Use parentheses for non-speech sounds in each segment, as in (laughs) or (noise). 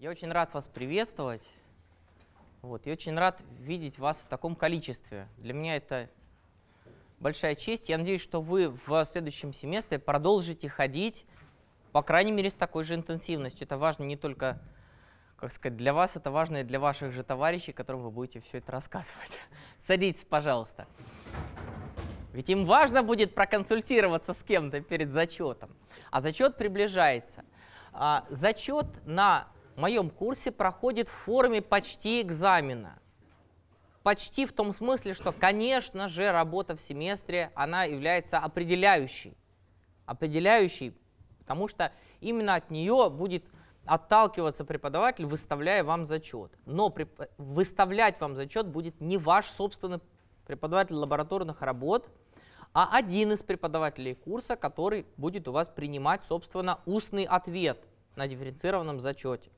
Я очень рад вас приветствовать. Вот, я очень рад видеть вас в таком количестве. Для меня это большая честь. Я надеюсь, что вы в следующем семестре продолжите ходить, по крайней мере, с такой же интенсивностью. Это важно не только, как сказать, для вас, это важно и для ваших же товарищей, которым вы будете все это рассказывать. (laughs) Садитесь, пожалуйста. Ведь им важно будет проконсультироваться с кем-то перед зачетом. А зачет приближается. А, зачет на моем курсе проходит в форме почти экзамена. Почти в том смысле, что, конечно же, работа в семестре, она является определяющей. Определяющей, потому что именно от нее будет отталкиваться преподаватель, выставляя вам зачет. Но преп... выставлять вам зачет будет не ваш собственный преподаватель лабораторных работ, а один из преподавателей курса, который будет у вас принимать, собственно, устный ответ на дифференцированном зачете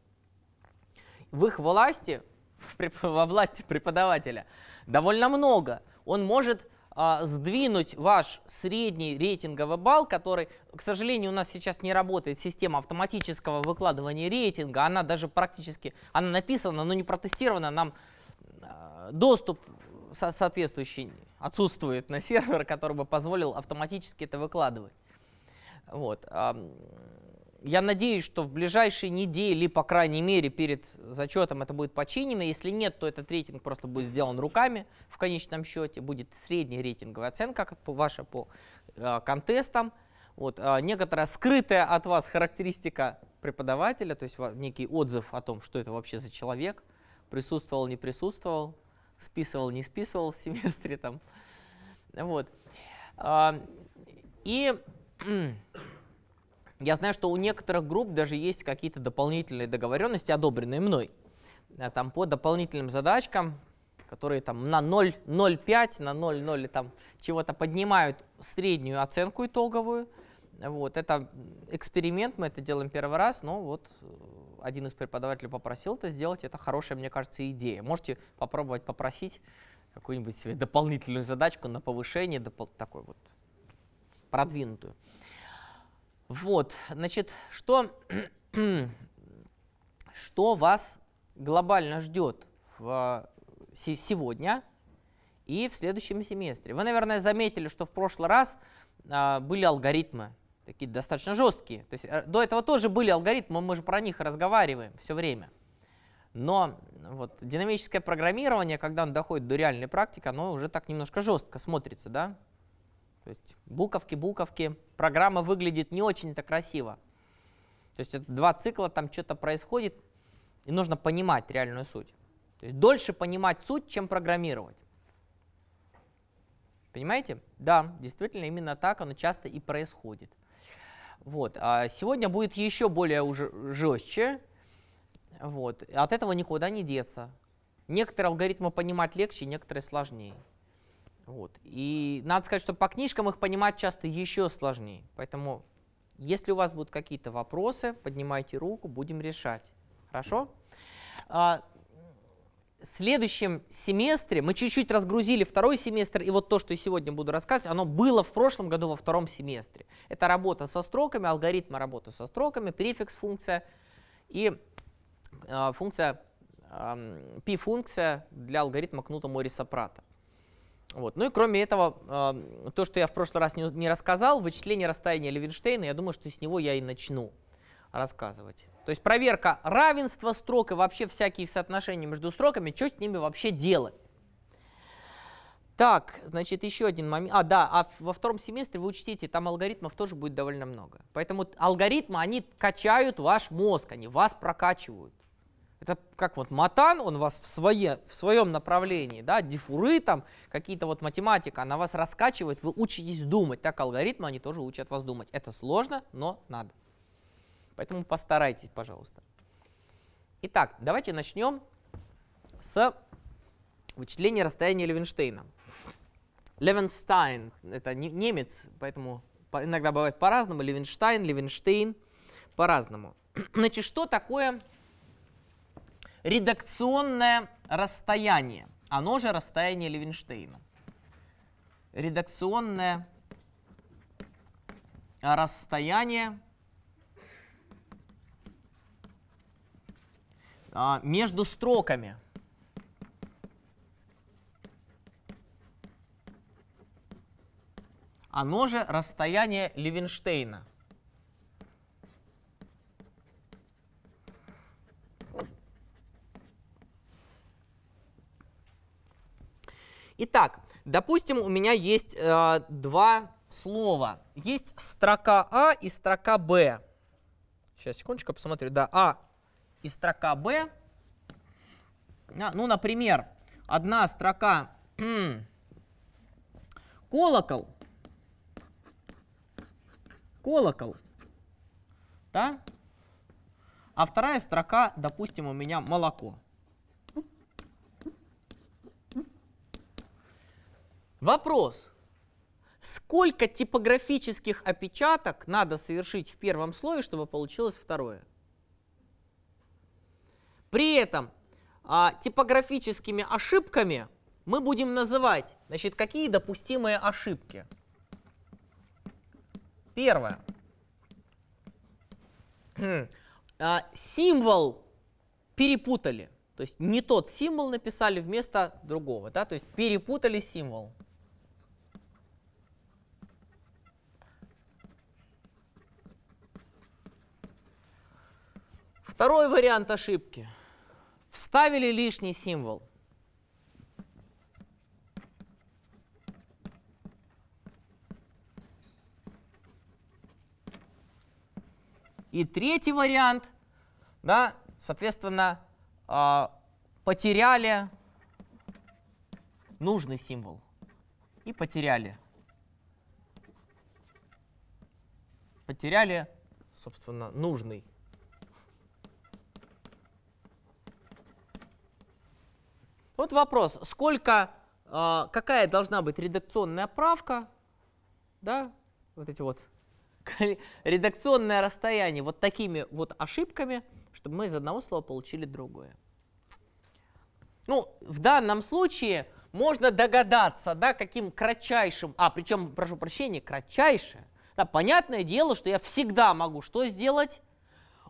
в их власти, (laughs) во власти преподавателя, довольно много. Он может а, сдвинуть ваш средний рейтинговый балл, который, к сожалению, у нас сейчас не работает система автоматического выкладывания рейтинга, она даже практически, она написана, но не протестирована, нам а, доступ соответствующий отсутствует на (laughs) сервер, который бы позволил автоматически это выкладывать. Вот. Я надеюсь, что в ближайшие недели, по крайней мере, перед зачетом это будет починено. Если нет, то этот рейтинг просто будет сделан руками в конечном счете. Будет средняя рейтинговая оценка ваша по э, контестам. Вот, э, некоторая скрытая от вас характеристика преподавателя, то есть некий отзыв о том, что это вообще за человек, присутствовал, не присутствовал, списывал, не списывал в семестре там. Вот. Э, и я знаю, что у некоторых групп даже есть какие-то дополнительные договоренности, одобренные мной, э, там по дополнительным задачкам, которые там на 0,05, на 0,0 там чего-то поднимают среднюю оценку итоговую. Вот, это эксперимент, мы это делаем первый раз, но вот э, один из преподавателей попросил это сделать, это хорошая, мне кажется, идея. Можете попробовать попросить какую-нибудь себе дополнительную задачку на повышение, допол такой вот продвинутую. Вот, значит, что, (clears throat) что вас глобально ждет в, сегодня и в следующем семестре? Вы, наверное, заметили, что в прошлый раз а, были алгоритмы, такие достаточно жесткие. То есть э, до этого тоже были алгоритмы, мы же про них разговариваем все время. Но вот динамическое программирование, когда он доходит до реальной практики, оно уже так немножко жестко смотрится, да? То есть буковки, буковки. Программа выглядит не очень-то красиво. То есть это два цикла, там что-то происходит, и нужно понимать реальную суть. То есть дольше понимать суть, чем программировать. Понимаете? Да, действительно, именно так оно часто и происходит. Вот. А сегодня будет еще более уже жестче. Вот. От этого никуда не деться. Некоторые алгоритмы понимать легче, некоторые сложнее. Вот. И надо сказать, что по книжкам их понимать часто еще сложнее. Поэтому, если у вас будут какие-то вопросы, поднимайте руку, будем решать. Хорошо? А, в следующем семестре мы чуть-чуть разгрузили второй семестр, и вот то, что я сегодня буду рассказывать, оно было в прошлом году во втором семестре. Это работа со строками, алгоритмы работы со строками, префикс функция и э, функция э, p-функция для алгоритма кнута Мориса Прата. Вот. Ну и кроме этого, а, то, что я в прошлый раз не рассказал, вычисление расстояния Левинштейна, я думаю, что с него я и начну рассказывать. То есть проверка равенства строк и вообще всякие соотношения между строками, что с ними вообще делать. Так, значит, еще один момент. А, да, а во втором семестре вы учтите, там алгоритмов тоже будет довольно много. Поэтому алгоритмы, они качают ваш мозг, они вас прокачивают. Это как вот матан, он вас в, свое, в своем направлении, да, дифуры там, какие-то вот математика, она вас раскачивает, вы учитесь думать. Так алгоритмы, они тоже учат вас думать. Это сложно, но надо. Поэтому постарайтесь, пожалуйста. Итак, давайте начнем с вычисления расстояния Левенштейна. Левенштайн — это немец, поэтому иногда бывает по-разному. Левенштайн, Левенштейн — по-разному. Значит, что такое Редакционное расстояние, оно же расстояние Левинштейна. Редакционное расстояние а, между строками. Оно же расстояние Левинштейна. Допустим, у меня есть э, два слова. Есть строка А и строка Б. Сейчас, секундочку, посмотрю. Да, А и строка Б. А, ну, например, одна строка (clears throat) колокол. Колокол. Да? А вторая строка, допустим, у меня молоко. Вопрос. Сколько типографических опечаток надо совершить в первом слое, чтобы получилось второе? При этом а, типографическими ошибками мы будем называть, значит, какие допустимые ошибки. Первое. Хм. а, символ перепутали. То есть не тот символ написали вместо другого. Да? То есть перепутали символ. Второй вариант ошибки. Вставили лишний символ. И третий вариант, да, соответственно, а, потеряли нужный символ и потеряли. Потеряли, собственно, нужный Вот вопрос, сколько, а, какая должна быть редакционная правка, да, вот эти вот (laughs) редакционное расстояние вот такими вот ошибками, чтобы мы из одного слова получили другое. Ну, в данном случае можно догадаться, да, каким кратчайшим, а, причем, прошу прощения, кратчайшее. Да, понятное дело, что я всегда могу что сделать?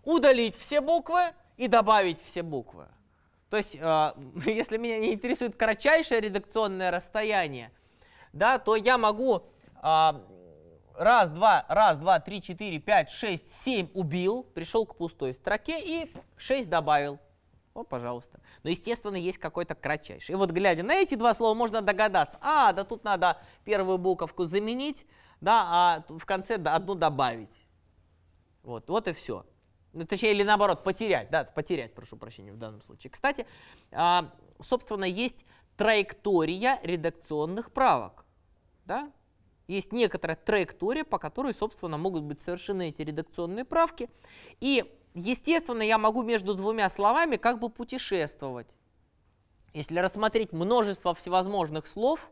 Удалить все буквы и добавить все буквы. То есть, а, (laughs) если меня не интересует кратчайшее редакционное расстояние, да, то я могу а, раз, два, раз, два, три, четыре, пять, шесть, семь убил, пришел к пустой строке и шесть добавил. Вот, пожалуйста. Но, естественно, есть какой-то кратчайший. И вот, глядя на эти два слова, можно догадаться. А, да тут надо первую буковку заменить, да, а в конце одну добавить. Вот, вот и все. Ну, точнее, или наоборот, потерять, да, потерять, прошу прощения, в данном случае. Кстати, а, собственно, есть траектория редакционных правок, да, есть некоторая траектория, по которой, собственно, могут быть совершены эти редакционные правки. И, естественно, я могу между двумя словами как бы путешествовать. Если рассмотреть множество всевозможных слов,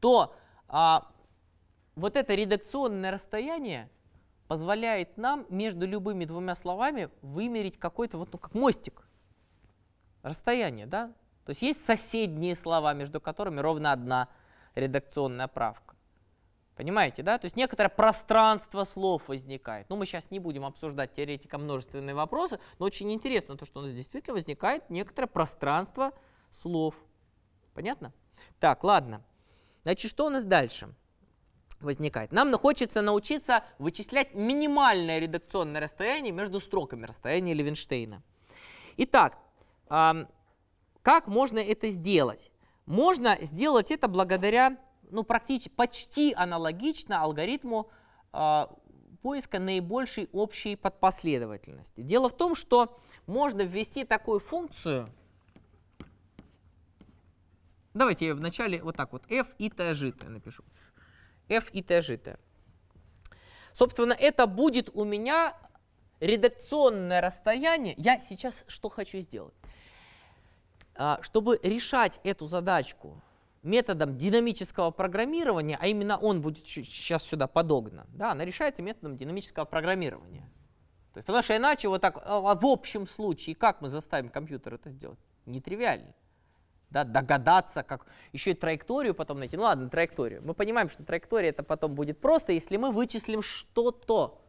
то а, вот это редакционное расстояние позволяет нам между любыми двумя словами вымерить какой-то, вот, ну, как мостик, расстояние, да? То есть есть соседние слова, между которыми ровно одна редакционная правка. Понимаете, да? То есть некоторое пространство слов возникает. Ну, мы сейчас не будем обсуждать теоретика множественные вопросы, но очень интересно то, что у нас действительно возникает некоторое пространство слов. Понятно? Так, ладно. Значит, что у нас дальше? возникает. Нам хочется научиться вычислять минимальное редакционное расстояние между строками, расстояние Левенштейна. Итак, как можно это сделать? Можно сделать это благодаря, ну, практически почти аналогично алгоритму а, поиска наибольшей общей подпоследовательности. Дело в том, что можно ввести такую функцию. Давайте я вначале вот так вот f и t жит напишу f и t жито. Собственно, это будет у меня редакционное расстояние. Я сейчас что хочу сделать? А, чтобы решать эту задачку методом динамического программирования, а именно он будет сейчас сюда подогнан, да, она решается методом динамического программирования. потому что иначе вот так а, в общем случае, как мы заставим компьютер это сделать? Нетривиально да, догадаться, как еще и траекторию потом найти. Ну ладно, траекторию. Мы понимаем, что траектория это потом будет просто, если мы вычислим что-то,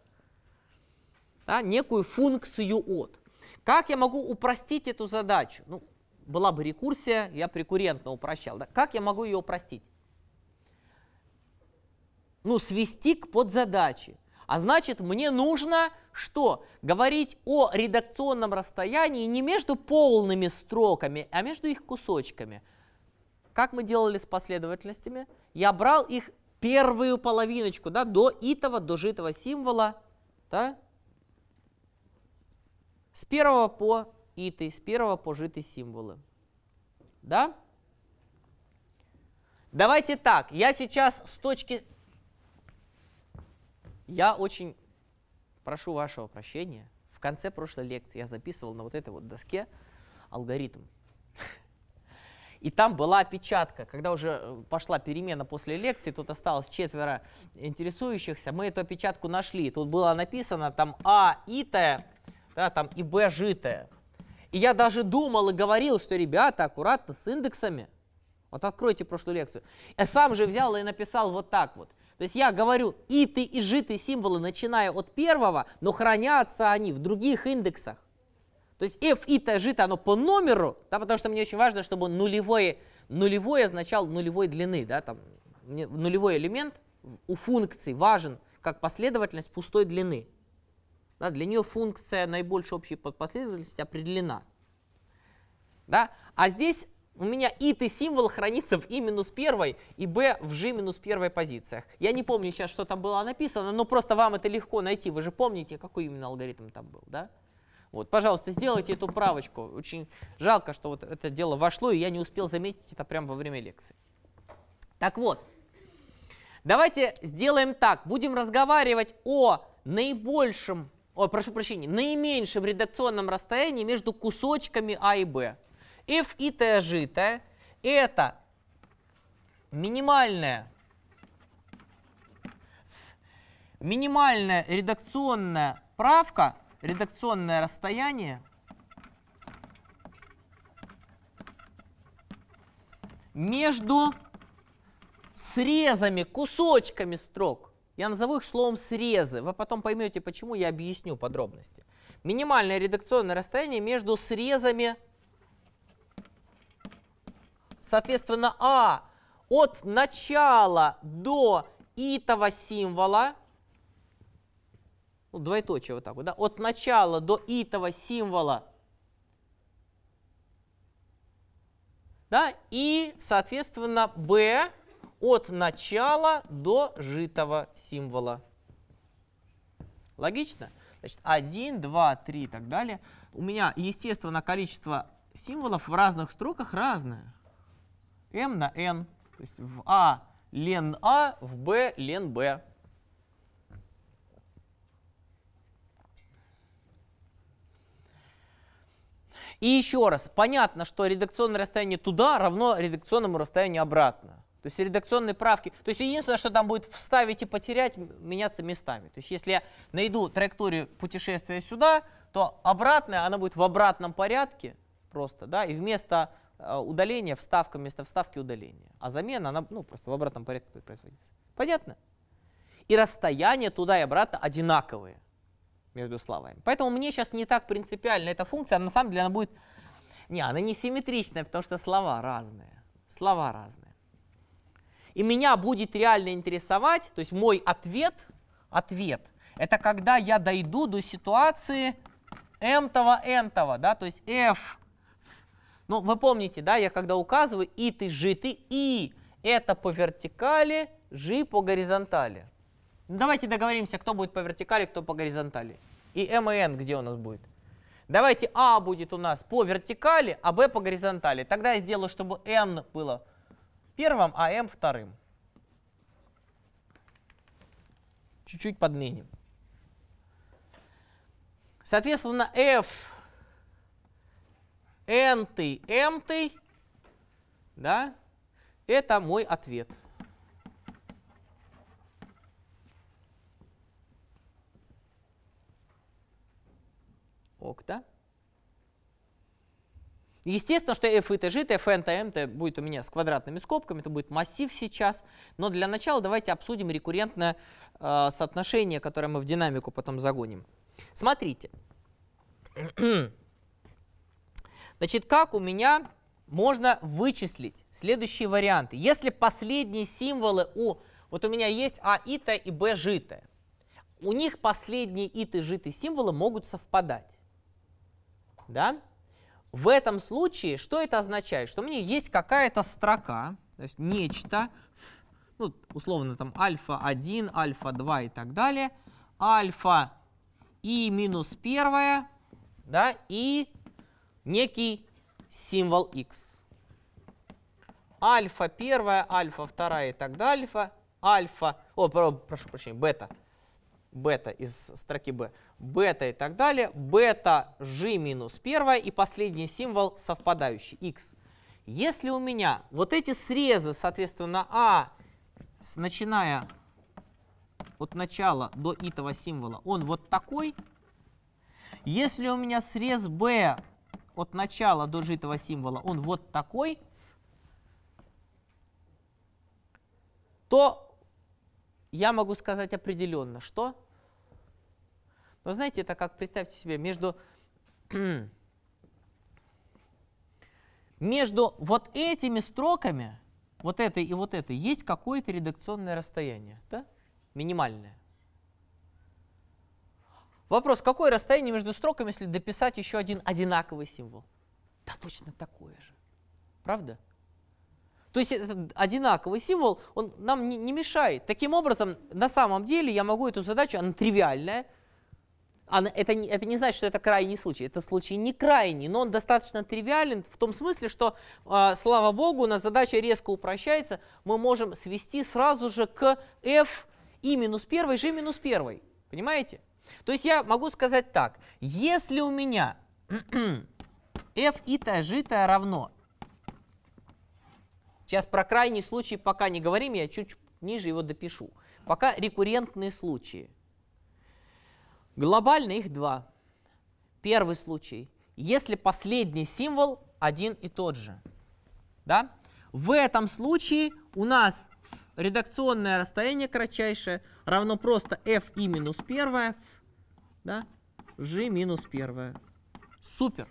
да, некую функцию от. Как я могу упростить эту задачу? Ну, была бы рекурсия, я прекуррентно упрощал. Да? Как я могу ее упростить? Ну, свести к подзадаче. А значит, мне нужно что? Говорить о редакционном расстоянии не между полными строками, а между их кусочками. Как мы делали с последовательностями? Я брал их первую половиночку, да, до итого, до житого символа, да, с первого по итый, с первого по житый символы, да. Давайте так, я сейчас с точки я очень прошу вашего прощения. В конце прошлой лекции я записывал на вот этой вот доске алгоритм. (laughs) И там была опечатка. Когда уже э, пошла перемена после лекции, тут осталось четверо интересующихся, мы эту опечатку нашли. Тут было написано там А, И, Т, да, там и Б, Ж, И я даже думал и говорил, что, ребята, аккуратно с индексами. Вот откройте прошлую лекцию. Я сам же взял и написал вот так вот. То есть я говорю иты и житы символы, начиная от первого, но хранятся они в других индексах. То есть f ита жита, оно по номеру, да, потому что мне очень важно, чтобы он нулевое, нулевое означал нулевой длины, да, там, нулевой элемент у функции важен как последовательность пустой длины. Да, для нее функция наибольшей общей последовательности определена. Да? А здесь у меня и и символ хранится в и минус первой и b в g минус первой позициях. Я не помню сейчас, что там было написано, но просто вам это легко найти. Вы же помните, какой именно алгоритм там был, да? Вот, пожалуйста, сделайте эту правочку. Очень жалко, что вот это дело вошло, и я не успел заметить это прямо во время лекции. Так вот, давайте сделаем так. Будем разговаривать о наибольшем, о, прошу прощения, наименьшем редакционном расстоянии между кусочками А и Б f и t житое – это минимальная, минимальная редакционная правка, редакционное расстояние между срезами, кусочками строк. Я назову их словом срезы. Вы потом поймете, почему я объясню подробности. Минимальное редакционное расстояние между срезами Соответственно, А от начала до итого символа, ну, двоеточие вот так вот, да, от начала до итого символа, да, и, соответственно, Б от начала до житого символа. Логично? Значит, 1, 2, 3 и так далее. У меня, естественно, количество символов в разных строках разное m на n. То есть в А лен А, в Б лен Б. И еще раз, понятно, что редакционное расстояние туда равно редакционному расстоянию обратно. То есть редакционные правки. То есть единственное, что там будет вставить и потерять, меняться местами. То есть если я найду траекторию путешествия сюда, то обратная, она будет в обратном порядке просто, да, и вместо Э, удаление, вставка вместо вставки удаления, А замена, она ну, просто в обратном порядке будет производиться. Понятно? И расстояние туда и обратно одинаковые между словами. Поэтому мне сейчас не так принципиально эта функция, а на самом деле она будет... Не, она не симметричная, потому что слова разные. Слова разные. И меня будет реально интересовать, то есть мой ответ, ответ, это когда я дойду до ситуации m-того, n-того, да, то есть f но ну, вы помните, да, я когда указываю и ты жи ты и это по вертикали, жи по горизонтали. Ну, давайте договоримся, кто будет по вертикали, кто по горизонтали. И М и Н, где у нас будет? Давайте а будет у нас по вертикали, а Б по горизонтали. Тогда я сделаю, чтобы n было первым, а М вторым. Чуть-чуть подменим. Соответственно, f n-й, m да, это мой ответ. Окта. Естественно, что f и t жит, f n, t m, будет у меня с квадратными скобками, это будет массив сейчас. Но для начала давайте обсудим рекуррентное э, соотношение, которое мы в динамику потом загоним. Смотрите. (clears throat) Значит, как у меня можно вычислить следующие варианты? Если последние символы у... Вот у меня есть А ита и Б жита, У них последние ит и житые символы могут совпадать. Да? В этом случае что это означает? Что у меня есть какая-то строка, то есть нечто, ну, условно там альфа-1, альфа-2 и так далее, альфа и минус первая, да, и некий символ x. Альфа первая, альфа вторая и так далее, альфа, альфа, о, прошу прощения, бета, бета из строки b, бета и так далее, бета g минус первая и последний символ совпадающий, x. Если у меня вот эти срезы, соответственно, а, начиная от начала до этого символа, он вот такой, если у меня срез b от начала до житого символа он вот такой, то я могу сказать определенно, что... Но знаете, это как, представьте себе, между, (clears throat) между вот этими строками, вот этой и вот этой, есть какое-то редакционное расстояние, да? минимальное. Вопрос, какое расстояние между строками, если дописать еще один одинаковый символ? Да точно такое же. Правда? То есть э, одинаковый символ, он нам не, не мешает. Таким образом, на самом деле я могу эту задачу, она тривиальная, она, это, не, это не значит, что это крайний случай, это случай не крайний, но он достаточно тривиален в том смысле, что, э, слава богу, у нас задача резко упрощается, мы можем свести сразу же к f и минус 1, g минус 1, понимаете? То есть я могу сказать так, если у меня (clears throat) f и житое равно, сейчас про крайний случай пока не говорим, я чуть ниже его допишу, пока рекуррентные случаи. Глобально их два. Первый случай, если последний символ один и тот же. Да? В этом случае у нас редакционное расстояние кратчайшее равно просто f и минус первое да? g минус первое. Супер.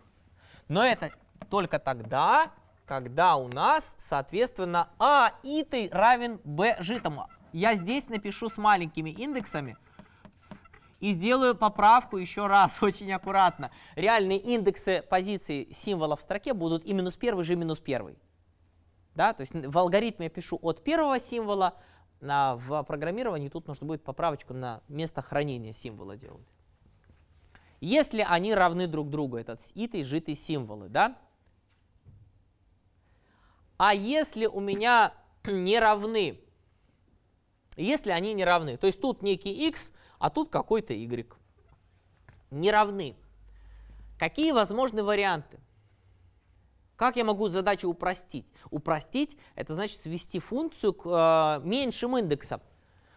Но это только тогда, когда у нас, соответственно, а и ты равен b житому. Я здесь напишу с маленькими индексами и сделаю поправку еще раз (laughs) очень аккуратно. Реальные индексы позиции символа в строке будут и минус первый, g минус первый. Да? То есть в алгоритме я пишу от первого символа, а в программировании тут нужно будет поправочку на место хранения символа делать если они равны друг другу, этот ит и житый символы, да? А если у меня (clears throat) не равны, если они не равны, то есть тут некий x, а тут какой-то y, не равны, какие возможны варианты? Как я могу задачу упростить? Упростить – это значит свести функцию к э, меньшим индексам.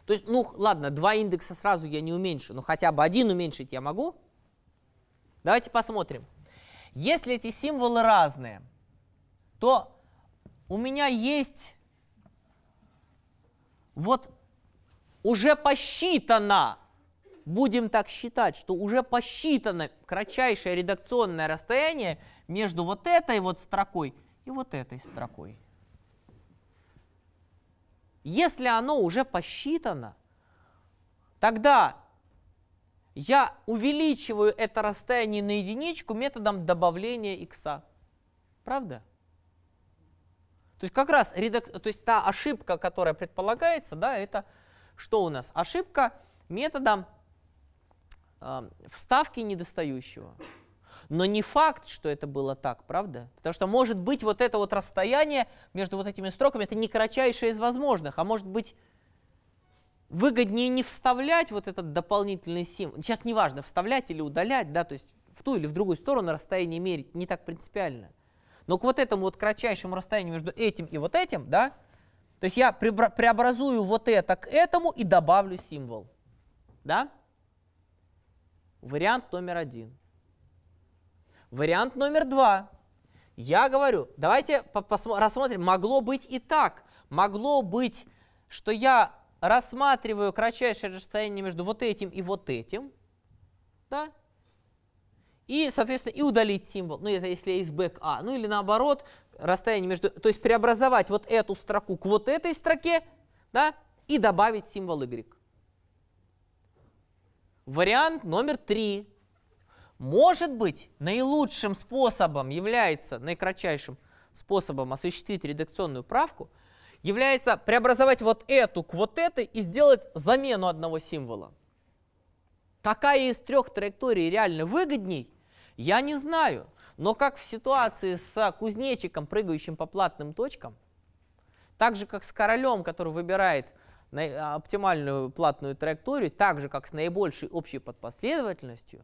То есть, ну ладно, два индекса сразу я не уменьшу, но хотя бы один уменьшить я могу – Давайте посмотрим. Если эти символы разные, то у меня есть вот уже посчитано, будем так считать, что уже посчитано кратчайшее редакционное расстояние между вот этой вот строкой и вот этой строкой. Если оно уже посчитано, тогда я увеличиваю это расстояние на единичку методом добавления икса. Правда? То есть как раз редак... то есть та ошибка, которая предполагается, да, это что у нас? Ошибка методом э, вставки недостающего. Но не факт, что это было так, правда? Потому что может быть вот это вот расстояние между вот этими строками, это не кратчайшее из возможных, а может быть выгоднее не вставлять вот этот дополнительный символ. Сейчас неважно, вставлять или удалять, да, то есть в ту или в другую сторону расстояние мерить не так принципиально. Но к вот этому вот кратчайшему расстоянию между этим и вот этим, да, то есть я преобразую вот это к этому и добавлю символ. Да? Вариант номер один. Вариант номер два. Я говорю, давайте рассмотрим, могло быть и так. Могло быть, что я рассматриваю кратчайшее расстояние между вот этим и вот этим, да, и, соответственно, и удалить символ, ну, это если есть back А, ну, или наоборот, расстояние между, то есть преобразовать вот эту строку к вот этой строке, да, и добавить символ Y. Вариант номер три. Может быть, наилучшим способом является, наикратчайшим способом осуществить редакционную правку – является преобразовать вот эту к вот этой и сделать замену одного символа. Какая из трех траекторий реально выгодней, я не знаю. Но как в ситуации с кузнечиком, прыгающим по платным точкам, так же как с королем, который выбирает а, оптимальную платную траекторию, так же как с наибольшей общей подпоследовательностью,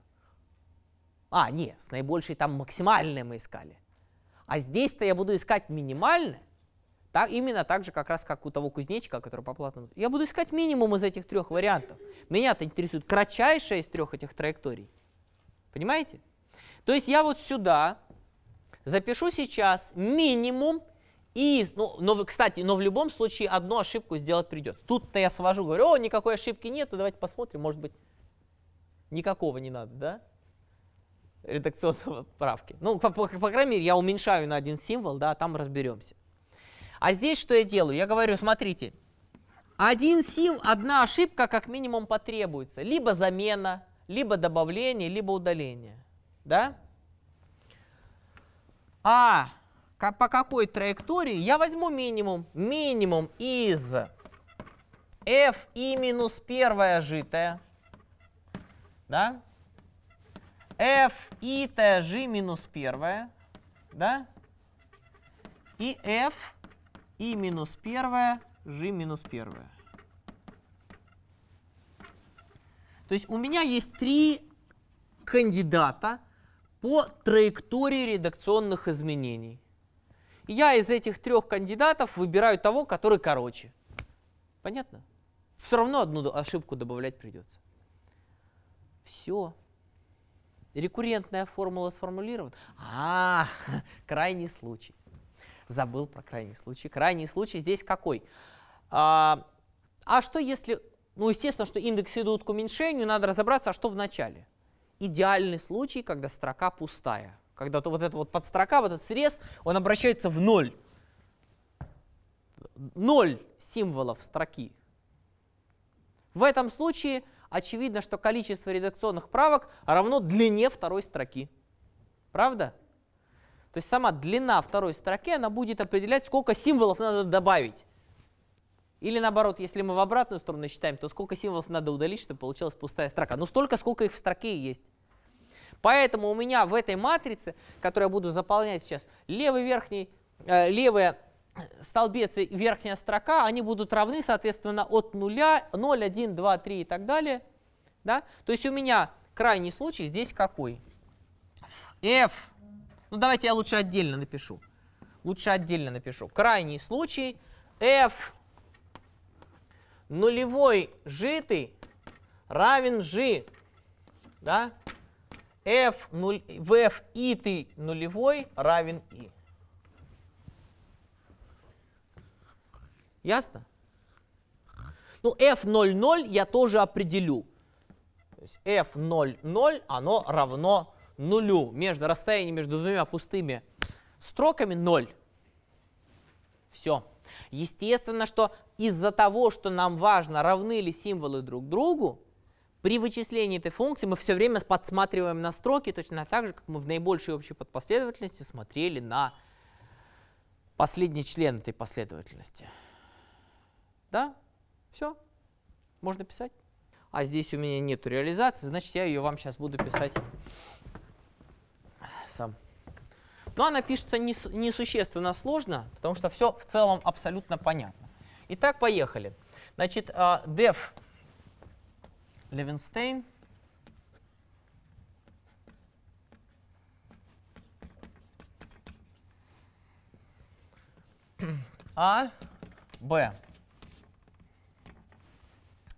а, не, с наибольшей там максимальной мы искали. А здесь-то я буду искать минимальное, так, именно так же, как раз как у того кузнечика, который по Платону. Я буду искать минимум из этих трех вариантов. Меня-то интересует кратчайшая из трех этих траекторий. Понимаете? То есть я вот сюда запишу сейчас минимум из... Ну, но, кстати, но в любом случае одну ошибку сделать придется. Тут-то я свожу, говорю, о, никакой ошибки нету, давайте посмотрим, может быть, никакого не надо, да? редакционного правки. Ну, по, по, по крайней мере, я уменьшаю на один символ, да, а там разберемся. А здесь что я делаю? Я говорю, смотрите, один сил, одна ошибка как минимум потребуется. Либо замена, либо добавление, либо удаление. Да? А по какой траектории я возьму минимум? Минимум из f и минус первая житая, да? f и t g минус первая, да? И f и минус первое, g минус первое. То есть у меня есть три кандидата по траектории редакционных изменений. я из этих трех кандидатов выбираю того, который короче. Понятно? Все равно одну ошибку добавлять придется. Все. Рекуррентная формула сформулирована. А, (laughs) крайний случай забыл про крайний случай. Крайний случай здесь какой? А, а что если, ну естественно, что индексы идут к уменьшению, надо разобраться, а что в начале? Идеальный случай, когда строка пустая, когда то вот эта вот подстрока, вот этот срез, он обращается в ноль. Ноль символов строки. В этом случае очевидно, что количество редакционных правок равно длине второй строки. Правда? То есть сама длина второй строки, она будет определять, сколько символов надо добавить. Или наоборот, если мы в обратную сторону считаем, то сколько символов надо удалить, чтобы получилась пустая строка. Но ну, столько, сколько их в строке есть. Поэтому у меня в этой матрице, которую я буду заполнять сейчас, левый верхний, э, левая э, столбец и верхняя строка, они будут равны, соответственно, от 0, 0, 1, 2, 3 и так далее. Да? То есть у меня крайний случай здесь какой? f ну, давайте я лучше отдельно напишу. Лучше отдельно напишу. Крайний случай f нулевой житый равен g. Да? f, нуль, в f и ты нулевой равен и. Ясно? Ну, f00 я тоже определю. То есть f00, оно равно нулю, между расстояние между двумя пустыми строками 0. Все. Естественно, что из-за того, что нам важно, равны ли символы друг другу, при вычислении этой функции мы все время подсматриваем на строки, точно так же, как мы в наибольшей общей подпоследовательности смотрели на последний член этой последовательности. Да? Все? Можно писать? А здесь у меня нет реализации, значит, я ее вам сейчас буду писать но она пишется несущественно не сложно, потому что все в целом абсолютно понятно. Итак, поехали. Значит, def а, Левенстейн А, Б.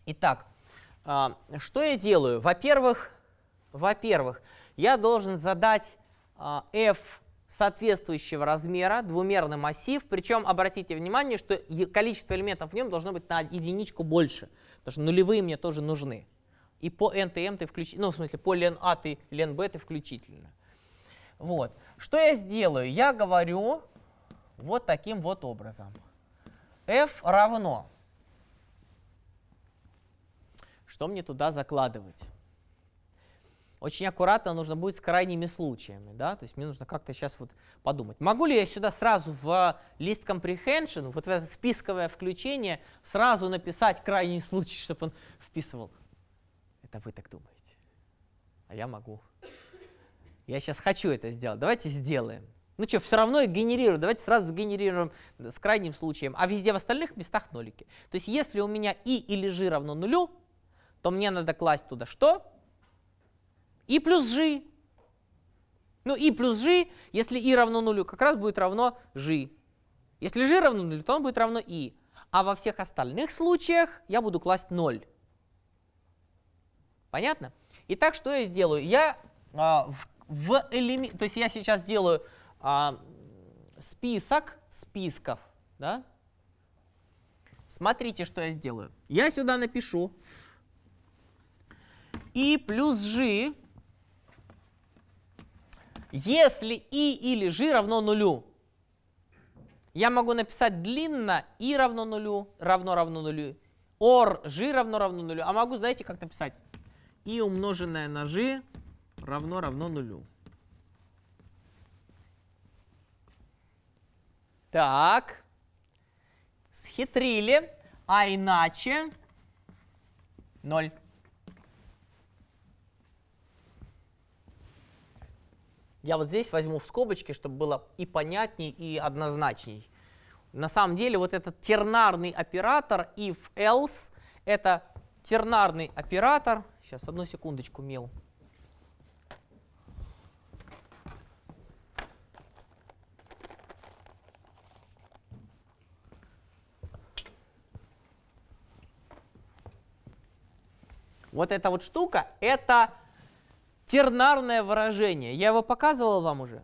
Итак, а, что я делаю? Во-первых, во-первых, я должен задать а, f соответствующего размера, двумерный массив. Причем обратите внимание, что количество элементов в нем должно быть на единичку больше, потому что нулевые мне тоже нужны. И по n, t, m ты включительно, ну, в смысле, по лен a а ты, лен b ты включительно. Вот. Что я сделаю? Я говорю вот таким вот образом. f равно. Что мне туда закладывать? очень аккуратно нужно будет с крайними случаями, да, то есть мне нужно как-то сейчас вот подумать. Могу ли я сюда сразу в а, лист comprehension, вот в это списковое включение, сразу написать крайний случай, (laughs) чтобы он вписывал? Это вы так думаете. А я могу. Я сейчас хочу это сделать. Давайте сделаем. Ну что, все равно генерирую. Давайте сразу сгенерируем с крайним случаем. А везде в остальных местах нолики. То есть если у меня и или g равно нулю, то мне надо класть туда что? и плюс g. Ну, и плюс g, если и равно нулю, как раз будет равно g. Если g равно нулю, то он будет равно и. А во всех остальных случаях я буду класть 0. Понятно? Итак, что я сделаю? Я а, в, в элемент, то есть я сейчас делаю а, список списков, да? Смотрите, что я сделаю. Я сюда напишу и плюс g если и или g равно нулю, я могу написать длинно и равно нулю, равно равно нулю, or g равно равно нулю, а могу, знаете, как написать? и умноженное на g равно равно нулю. Так, схитрили, а иначе ноль. Я вот здесь возьму в скобочки, чтобы было и понятней, и однозначней. На самом деле вот этот тернарный оператор if-else — это тернарный оператор. Сейчас, одну секундочку, мел. Вот эта вот штука — это Тернарное выражение. Я его показывал вам уже?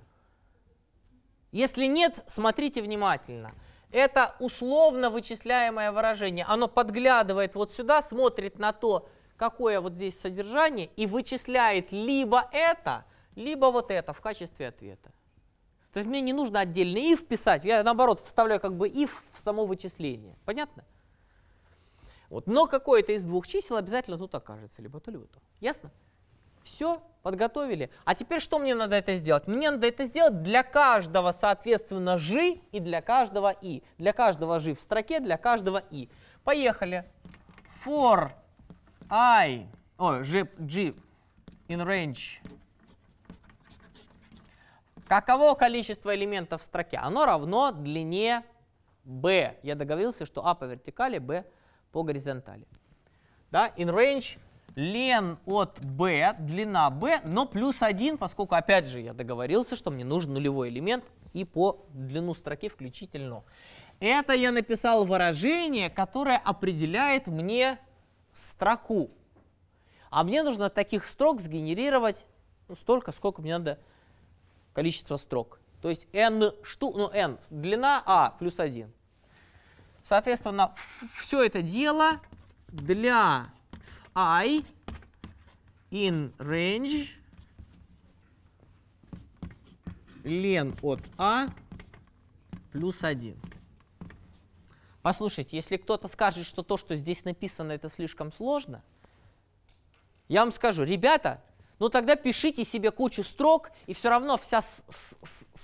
Если нет, смотрите внимательно. Это условно вычисляемое выражение. Оно подглядывает вот сюда, смотрит на то, какое вот здесь содержание, и вычисляет либо это, либо вот это в качестве ответа. То есть мне не нужно отдельно if писать, я наоборот вставляю как бы if в само вычисление. Понятно? Вот. Но какое-то из двух чисел обязательно тут окажется, либо то, либо то. Ясно? Все, подготовили. А теперь что мне надо это сделать? Мне надо это сделать для каждого, соответственно, g и для каждого и. Для каждого g в строке, для каждого и. Поехали. For i, ой, g, g in range. Каково количество элементов в строке? Оно равно длине b. Я договорился, что a а по вертикали, b по горизонтали. Да? In range Лен от b, длина b, но плюс 1, поскольку, опять же, я договорился, что мне нужен нулевой элемент и по длину строки включительно. Это я написал выражение, которое определяет мне строку. А мне нужно таких строк сгенерировать ну, столько, сколько мне надо количество строк. То есть n штук, ну n, длина a а плюс 1. Соответственно, все это дело для i in range len от a а плюс 1. Послушайте, если кто-то скажет, что то, что здесь написано, это слишком сложно, я вам скажу, ребята, ну тогда пишите себе кучу строк, и все равно вся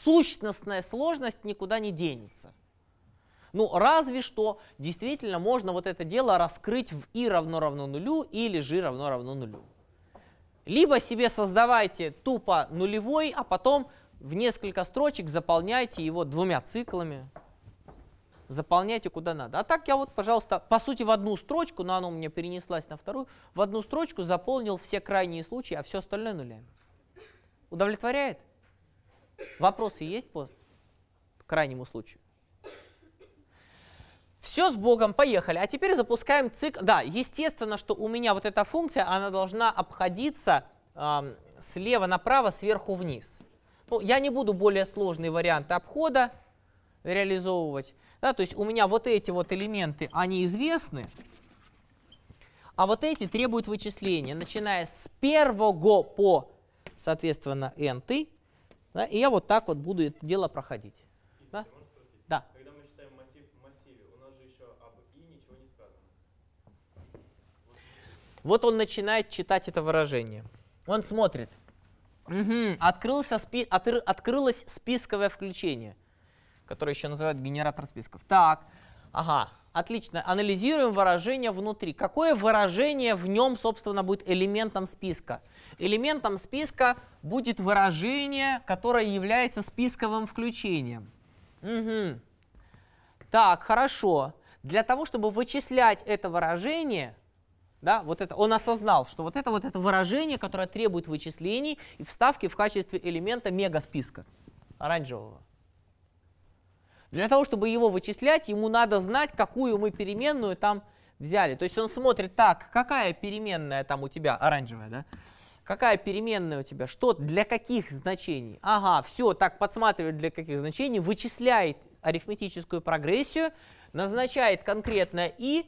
сущностная сложность никуда не денется. Ну, разве что действительно можно вот это дело раскрыть в и равно равно нулю или g равно равно нулю. Либо себе создавайте тупо нулевой, а потом в несколько строчек заполняйте его двумя циклами. Заполняйте куда надо. А так я вот, пожалуйста, по сути в одну строчку, но она у меня перенеслась на вторую, в одну строчку заполнил все крайние случаи, а все остальное нулями. Удовлетворяет? Вопросы есть по крайнему случаю? Все с Богом, поехали. А теперь запускаем цикл. Да, естественно, что у меня вот эта функция, она должна обходиться э, слева направо, сверху вниз. Ну, я не буду более сложные варианты обхода реализовывать. Да, то есть у меня вот эти вот элементы, они известны, а вот эти требуют вычисления, начиная с первого по, соответственно, n. Да, и я вот так вот буду это дело проходить. Да? Вот он начинает читать это выражение. Он смотрит. Угу. Открылся спи отр открылось списковое включение, которое еще называют генератор списков. Так, ага, отлично. Анализируем выражение внутри. Какое выражение в нем, собственно, будет элементом списка? Элементом списка будет выражение, которое является списковым включением. Угу. Так, хорошо. Для того, чтобы вычислять это выражение, да, вот это, он осознал, что вот это вот это выражение, которое требует вычислений и вставки в качестве элемента мегасписка оранжевого. Для того, чтобы его вычислять, ему надо знать, какую мы переменную там взяли. То есть он смотрит так, какая переменная там у тебя оранжевая, да? Какая переменная у тебя? Что для каких значений? Ага, все, так подсматривает для каких значений, вычисляет арифметическую прогрессию, назначает конкретно и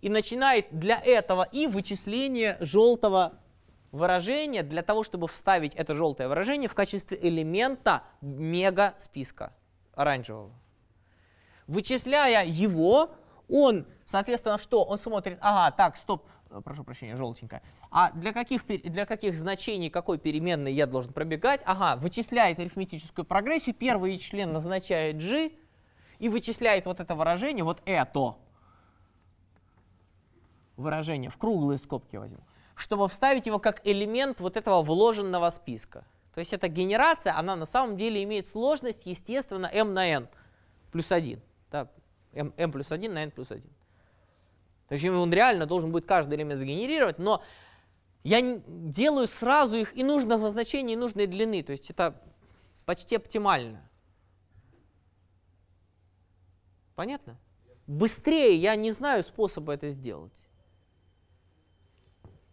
и начинает для этого и вычисление желтого выражения, для того, чтобы вставить это желтое выражение в качестве элемента мега списка оранжевого. Вычисляя его, он, соответственно, что? Он смотрит, ага, так, стоп, э, прошу прощения, желтенькая. А для каких, для каких значений какой переменной я должен пробегать? Ага, вычисляет арифметическую прогрессию, первый член назначает g и вычисляет вот это выражение, вот это, выражение, в круглые скобки возьму, чтобы вставить его как элемент вот этого вложенного списка. То есть эта генерация, она на самом деле имеет сложность, естественно, m на n плюс 1. Да, m, m плюс 1 на n плюс 1. То есть он реально должен будет каждый элемент сгенерировать, но я делаю сразу их и нужного значения, и нужной длины. То есть это почти оптимально. Понятно? Быстрее я не знаю способа это сделать.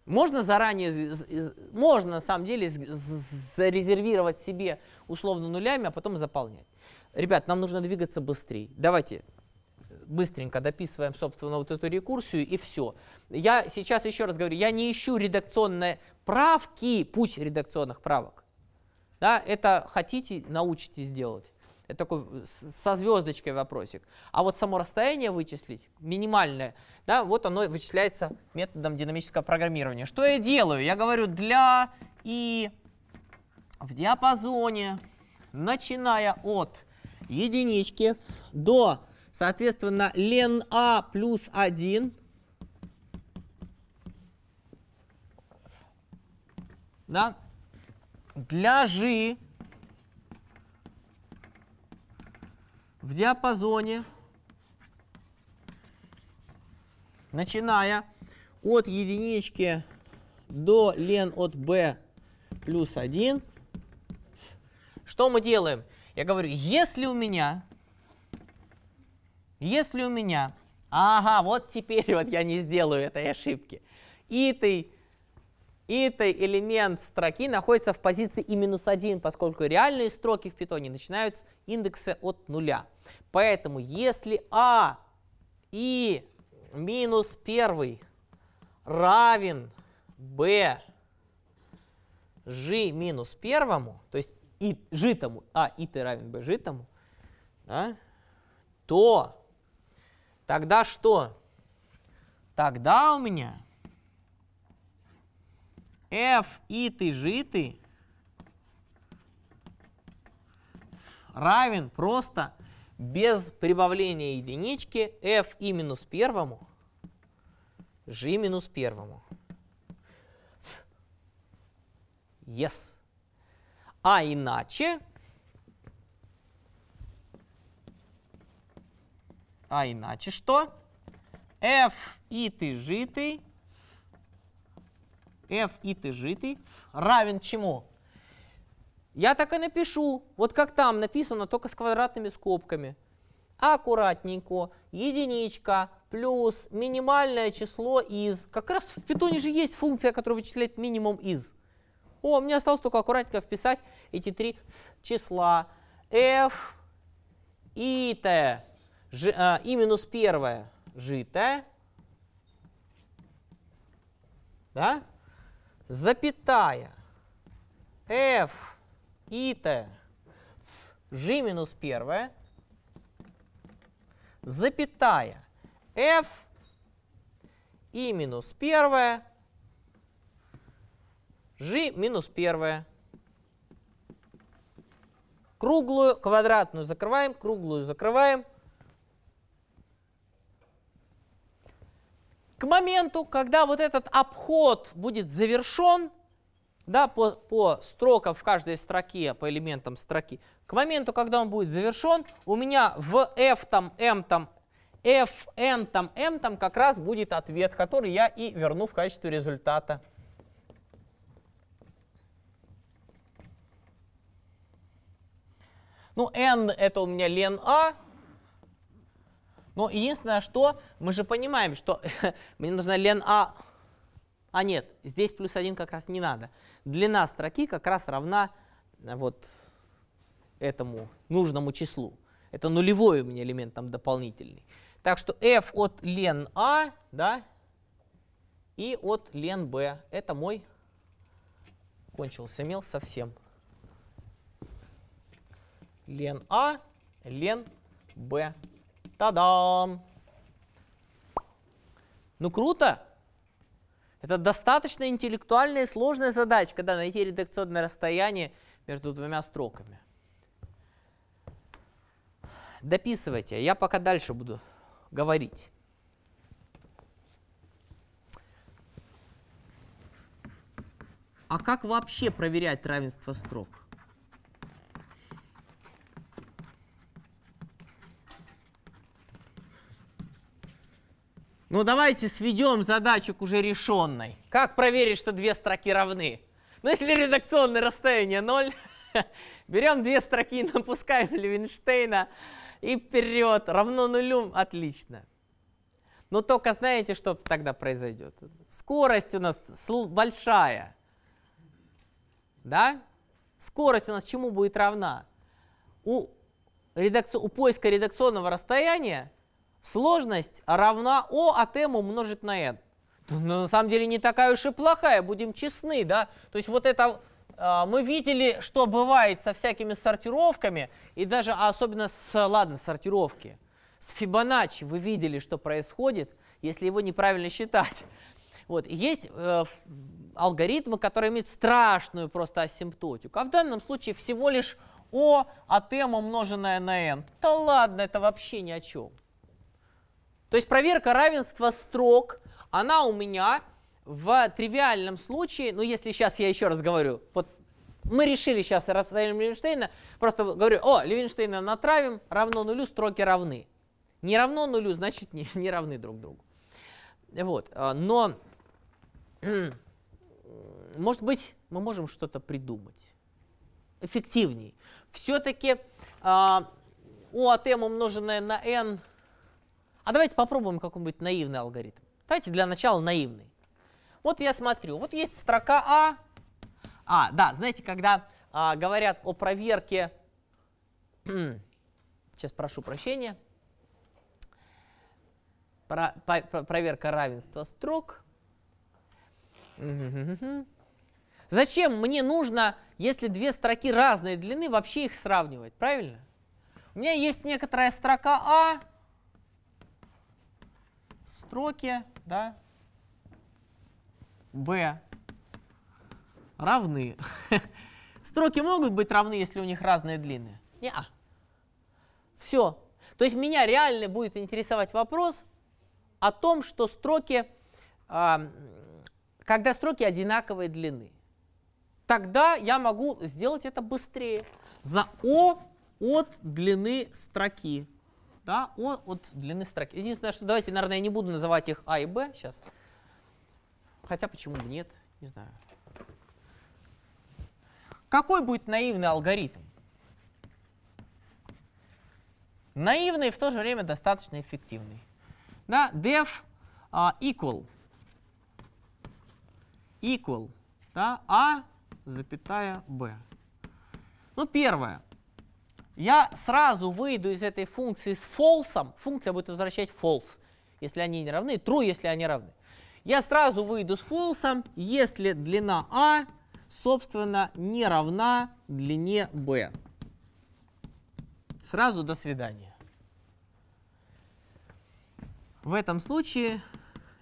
Можно заранее, можно на самом деле зарезервировать себе условно нулями, а потом заполнять. Ребят, нам нужно двигаться быстрее. Давайте э, быстренько дописываем, собственно, вот эту рекурсию и все. Я сейчас еще раз говорю, я не ищу редакционные правки, пусть редакционных правок. Да, это хотите, научитесь делать. Это такой со звездочкой вопросик. А вот само расстояние вычислить, минимальное, да, вот оно вычисляется методом динамического программирования. Что я делаю? Я говорю для и в диапазоне, начиная от единички до, соответственно, лен А плюс 1, да, для G в диапазоне, начиная от единички до лен от b плюс 1, что мы делаем? Я говорю, если у меня, если у меня, ага, вот теперь вот я не сделаю этой ошибки, и ты и это элемент строки находится в позиции и минус 1, поскольку реальные строки в питоне начинаются индексы от нуля. Поэтому если а и минус 1 равен b g минус первому, то есть и житому, а и ты равен b житому, да, то тогда что? Тогда у меня f и иты житы равен просто без прибавления единички f и минус первому g минус первому. Yes. А иначе, а иначе что? f и ты житый f и и житый равен чему? Я так и напишу, вот как там написано, только с квадратными скобками. Аккуратненько, единичка плюс минимальное число из. Как раз в питоне же есть функция, которая вычисляет минимум из. О, мне осталось только аккуратненько вписать эти три числа. f и t, ж, а, и минус первое, житое. Да? запятая f и t g минус первая, запятая f и минус первая, g минус первая. Круглую, квадратную закрываем, круглую закрываем – К моменту, когда вот этот обход будет завершен, да, по, по строкам в каждой строке, по элементам строки, к моменту, когда он будет завершен, у меня в f там, m там, f, n там, m там как раз будет ответ, который я и верну в качестве результата. Ну, n это у меня лен А, но ну, единственное, что мы же понимаем, что (laughs) мне нужна лен А. А нет, здесь плюс один как раз не надо. Длина строки как раз равна э, вот этому нужному числу. Это нулевой у меня элемент там дополнительный. Так что f от лен А, да, и от лен Б. Это мой кончился мел совсем. Лен А, лен Б Та-дам! Ну круто! Это достаточно интеллектуальная и сложная задача, когда найти редакционное расстояние между двумя строками. Дописывайте, я пока дальше буду говорить. А как вообще проверять равенство строк? Ну давайте сведем задачу к уже решенной. Как проверить, что две строки равны? Ну если редакционное расстояние 0, (laughs) берем две строки, (laughs) напускаем Левинштейна и вперед, равно нулю, отлично. Но только знаете, что тогда произойдет? Скорость у нас большая, да? Скорость у нас чему будет равна? У, редакци... у поиска редакционного расстояния сложность равна O от а m умножить на n. Но ну, ну, на самом деле не такая уж и плохая, будем честны, да? То есть вот это а, мы видели, что бывает со всякими сортировками, и даже а особенно с, ладно, сортировки. С Фибоначчи вы видели, что происходит, если его неправильно считать. Вот. есть э, алгоритмы, которые имеют страшную просто асимптотику. А в данном случае всего лишь O от m умноженное на n. Да ладно, это вообще ни о чем. То есть проверка равенства строк, она у меня в тривиальном случае, ну если сейчас я еще раз говорю, вот мы решили сейчас расстояние Левинштейна, просто говорю, о, Левинштейна натравим, равно нулю, строки равны. Не равно нулю, значит не, не равны друг другу. Вот, а, но, может быть, мы можем что-то придумать эффективней. Все-таки а, у от m умноженное на n а давайте попробуем какой-нибудь наивный алгоритм. Давайте для начала наивный. Вот я смотрю, вот есть строка А. А, да, знаете, когда а, говорят о проверке, (clears throat) сейчас прошу прощения, про, по, про, проверка равенства строк. Зачем мне нужно, если две строки разной длины, вообще их сравнивать, правильно? У меня есть некоторая строка А, Строки, да, b равны. (laughs) Строки могут быть равны, если у них разные длины? Не -а. Все. То есть меня реально будет интересовать вопрос о том, что строки, а, когда строки одинаковой длины, тогда я могу сделать это быстрее за о от длины строки да, о, от длины строки. Единственное, что давайте, наверное, я не буду называть их А и Б сейчас. Хотя почему бы нет, не знаю. Какой будет наивный алгоритм? Наивный и в то же время достаточно эффективный. Да, def а, equal equal да, а запятая b. Ну, первое я сразу выйду из этой функции с false, функция будет возвращать false, если они не равны, true, если они равны. Я сразу выйду с false, если длина а, собственно, не равна длине b. Сразу до свидания. В этом случае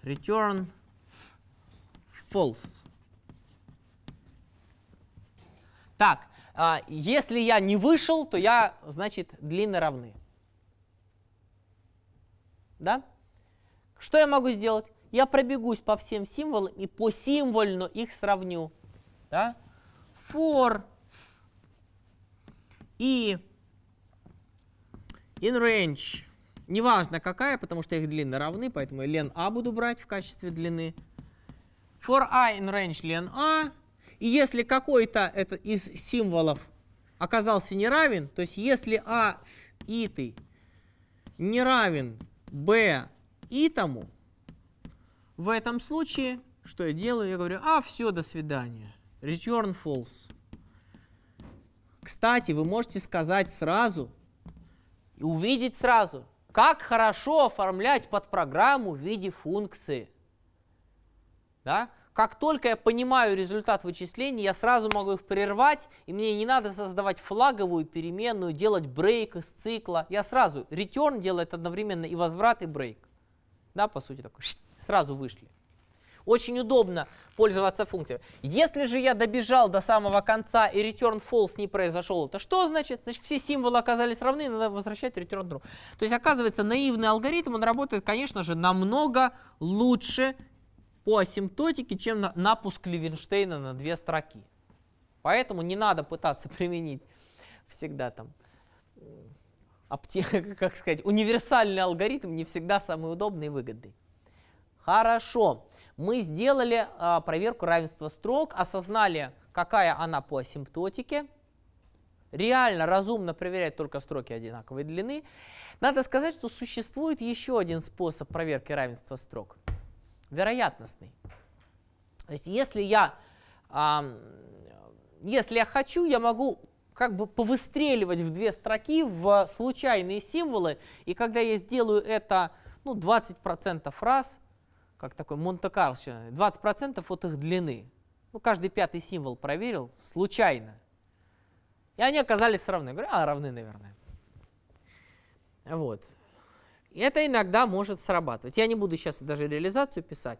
return false. Так, а, если я не вышел, то я, значит, длины равны. Да? Что я могу сделать? Я пробегусь по всем символам и по символу их сравню. Да? For и in range. Неважно какая, потому что их длины равны, поэтому я len a а буду брать в качестве длины. For i in range len a а. И если какой-то из символов оказался неравен, то есть если А иты не равен Б итому, в этом случае что я делаю? Я говорю, а, все, до свидания. Return false. Кстати, вы можете сказать сразу, и увидеть сразу, как хорошо оформлять подпрограмму в виде функции. Да? Как только я понимаю результат вычислений, я сразу могу их прервать, и мне не надо создавать флаговую переменную, делать брейк из цикла. Я сразу, return делает одновременно и возврат, и брейк. Да, по сути, такой, сразу вышли. Очень удобно пользоваться функцией. Если же я добежал до самого конца и return false не произошел, то что значит? Значит, все символы оказались равны, надо возвращать return true. То есть, оказывается, наивный алгоритм, он работает, конечно же, намного лучше, по асимптотике, чем на, напуск Левинштейна на две строки. Поэтому не надо пытаться (laughs) применить всегда там аптека, (laughs) как сказать, универсальный алгоритм не всегда самый удобный и выгодный. Хорошо, мы сделали а, проверку равенства строк, осознали, какая она по асимптотике. Реально разумно проверять только строки одинаковой длины. Надо сказать, что существует еще один способ проверки равенства строк – вероятностный. То есть если я, э, если я хочу, я могу как бы повыстреливать в две строки в случайные символы, и когда я сделаю это ну, 20% раз, как такой Монте-Карло, 20% от их длины. Ну, каждый пятый символ проверил случайно. И они оказались равны. говорю, а, равны, наверное. Вот. Это иногда может срабатывать. Я не буду сейчас даже реализацию писать.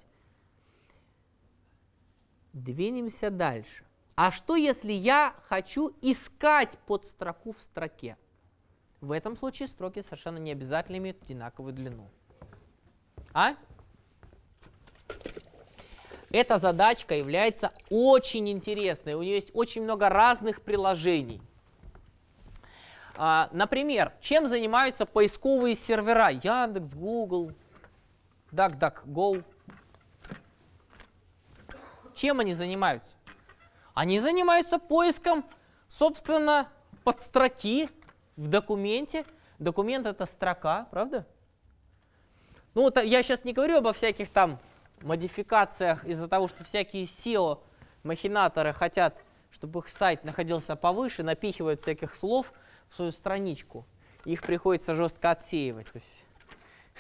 Двинемся дальше. А что, если я хочу искать под строку в строке? В этом случае строки совершенно не обязательно имеют одинаковую длину. А? Эта задачка является очень интересной. У нее есть очень много разных приложений. А, например, чем занимаются поисковые сервера Яндекс, Google, DuckDuckGo? Чем они занимаются? Они занимаются поиском, собственно, подстроки в документе. Документ — это строка, правда? Ну, вот а, я сейчас не говорю обо всяких там модификациях из-за того, что всякие SEO-махинаторы хотят, чтобы их сайт находился повыше, напихивают всяких слов — в свою страничку. Их приходится жестко отсеивать. То есть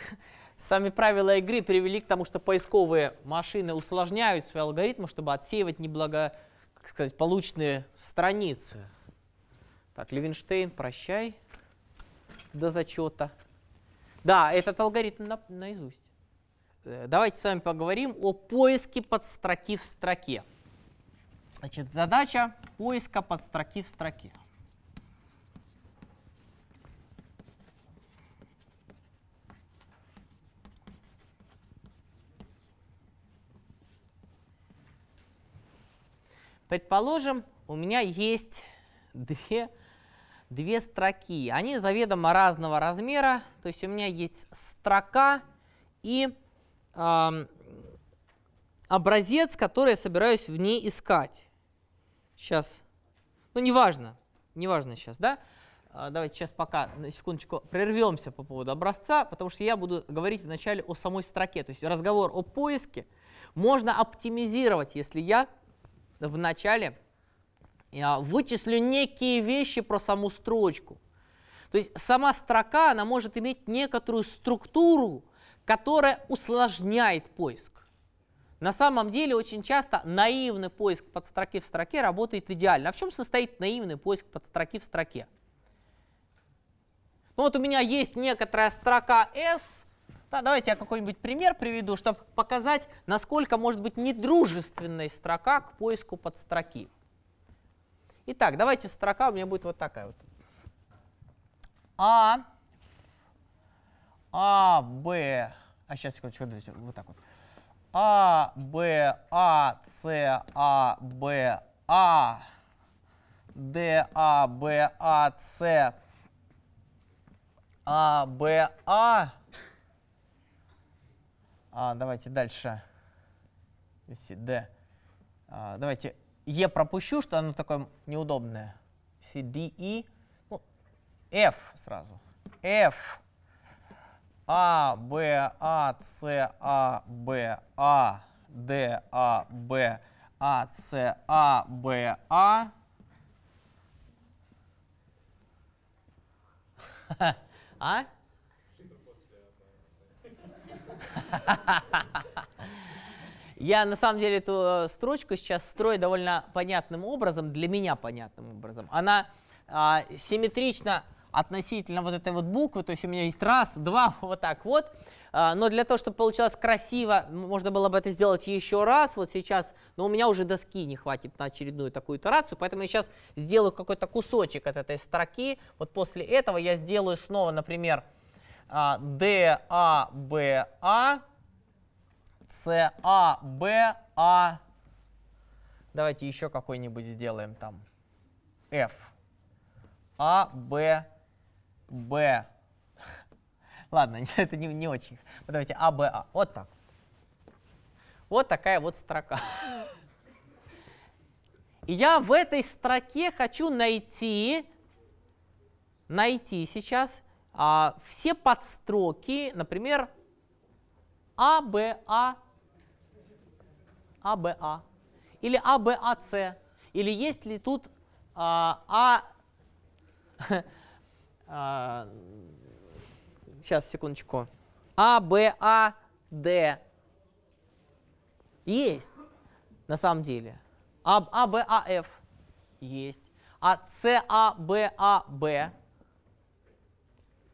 (laughs) сами правила игры привели к тому, что поисковые машины усложняют свои алгоритмы, чтобы отсеивать неблаго, как сказать, полученные страницы. Так, Левинштейн, прощай. До зачета. Да, этот алгоритм на, наизусть. Э, давайте с вами поговорим о поиске подстроки в строке. Значит, задача поиска подстроки в строке. Предположим, у меня есть две, две строки. Они заведомо разного размера. То есть у меня есть строка и э, образец, который я собираюсь в ней искать. Сейчас. Ну, неважно. Неважно сейчас, да? А, давайте сейчас пока на секундочку прервемся по поводу образца, потому что я буду говорить вначале о самой строке. То есть разговор о поиске можно оптимизировать, если я в начале, я вычислю некие вещи про саму строчку. То есть сама строка, она может иметь некоторую структуру, которая усложняет поиск. На самом деле очень часто наивный поиск под строки в строке работает идеально. А в чем состоит наивный поиск под строки в строке? Ну вот у меня есть некоторая строка S, да, давайте я какой-нибудь пример приведу, чтобы показать, насколько может быть недружественной строка к поиску подстроки. Итак, давайте строка у меня будет вот такая вот. А, А, Б, а сейчас секундочку, давайте вот так вот. А, Б, А, С, А, Б, А, Д, А, Б, А, С, А, Б, А, а, давайте дальше. CD. А, давайте E пропущу, что оно такое неудобное. CDE. Ну, F сразу. F. А, Б, А, С, А, Б, А, Д, А, Б, А, С, А, Б, А. (laughs) А? (laughs) Я на самом деле эту э, строчку сейчас строю довольно понятным образом, для меня понятным образом. Она а, симметрична относительно вот этой вот буквы, то есть у меня есть раз, два, (laughs) вот так вот. А, но для того, чтобы получалось красиво, можно было бы это сделать еще раз, вот сейчас, но у меня уже доски не хватит на очередную такую итерацию, поэтому я сейчас сделаю какой-то кусочек от этой строки. Вот после этого я сделаю снова, например, а, ДАБА, САБА. А. Давайте еще какой-нибудь сделаем там. F. А, Б, Б. Ладно, (laughs) это не, не очень. Давайте А, Б, А. Вот так. Вот такая вот строка. (laughs) И я в этой строке хочу найти, найти сейчас а, все подстроки, например, АБА, АБА, или АБАЦ, или есть ли тут а, а, (laughs) а сейчас, секундочку, АБАД. Есть, на самом деле. АБАФ а, есть. А САБАБ а,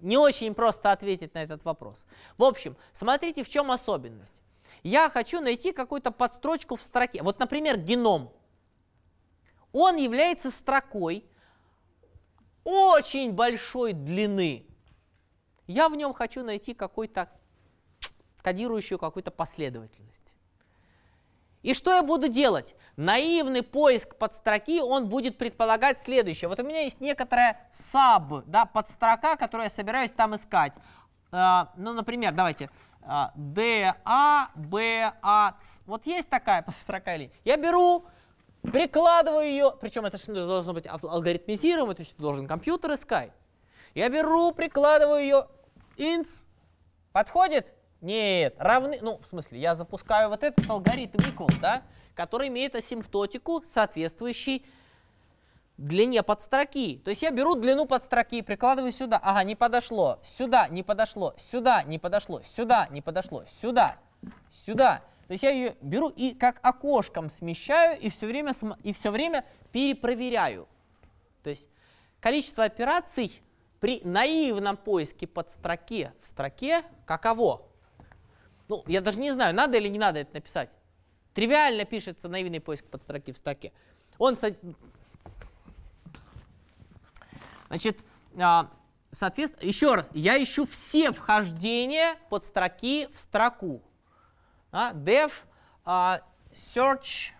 не очень просто ответить на этот вопрос. В общем, смотрите, в чем особенность. Я хочу найти какую-то подстрочку в строке. Вот, например, геном. Он является строкой очень большой длины. Я в нем хочу найти какой-то кодирующую какую-то последовательность. И что я буду делать? Наивный поиск подстроки, он будет предполагать следующее. Вот у меня есть некоторая саб, да, подстрока, которую я собираюсь там искать. А, ну, например, давайте, а, Д а, Б А B, Вот есть такая подстрока или Я беру, прикладываю ее, причем это должно быть алгоритмизируемо, то есть должен компьютер искать. Я беру, прикладываю ее, ints, подходит? Нет, равны, ну, в смысле, я запускаю вот этот алгоритм equal, да, который имеет асимптотику, соответствующей длине подстроки. То есть я беру длину подстроки и прикладываю сюда. Ага, не подошло, сюда не подошло, сюда не подошло, сюда не подошло, сюда, сюда. То есть я ее беру и как окошком смещаю и все время, и все время перепроверяю. То есть количество операций при наивном поиске подстроки в строке каково? Ну, я даже не знаю, надо или не надо это написать. Тривиально пишется наивный поиск под строки в строке. Он, со... значит, а, соответственно, еще раз, я ищу все вхождения под строки в строку. А, dev а, search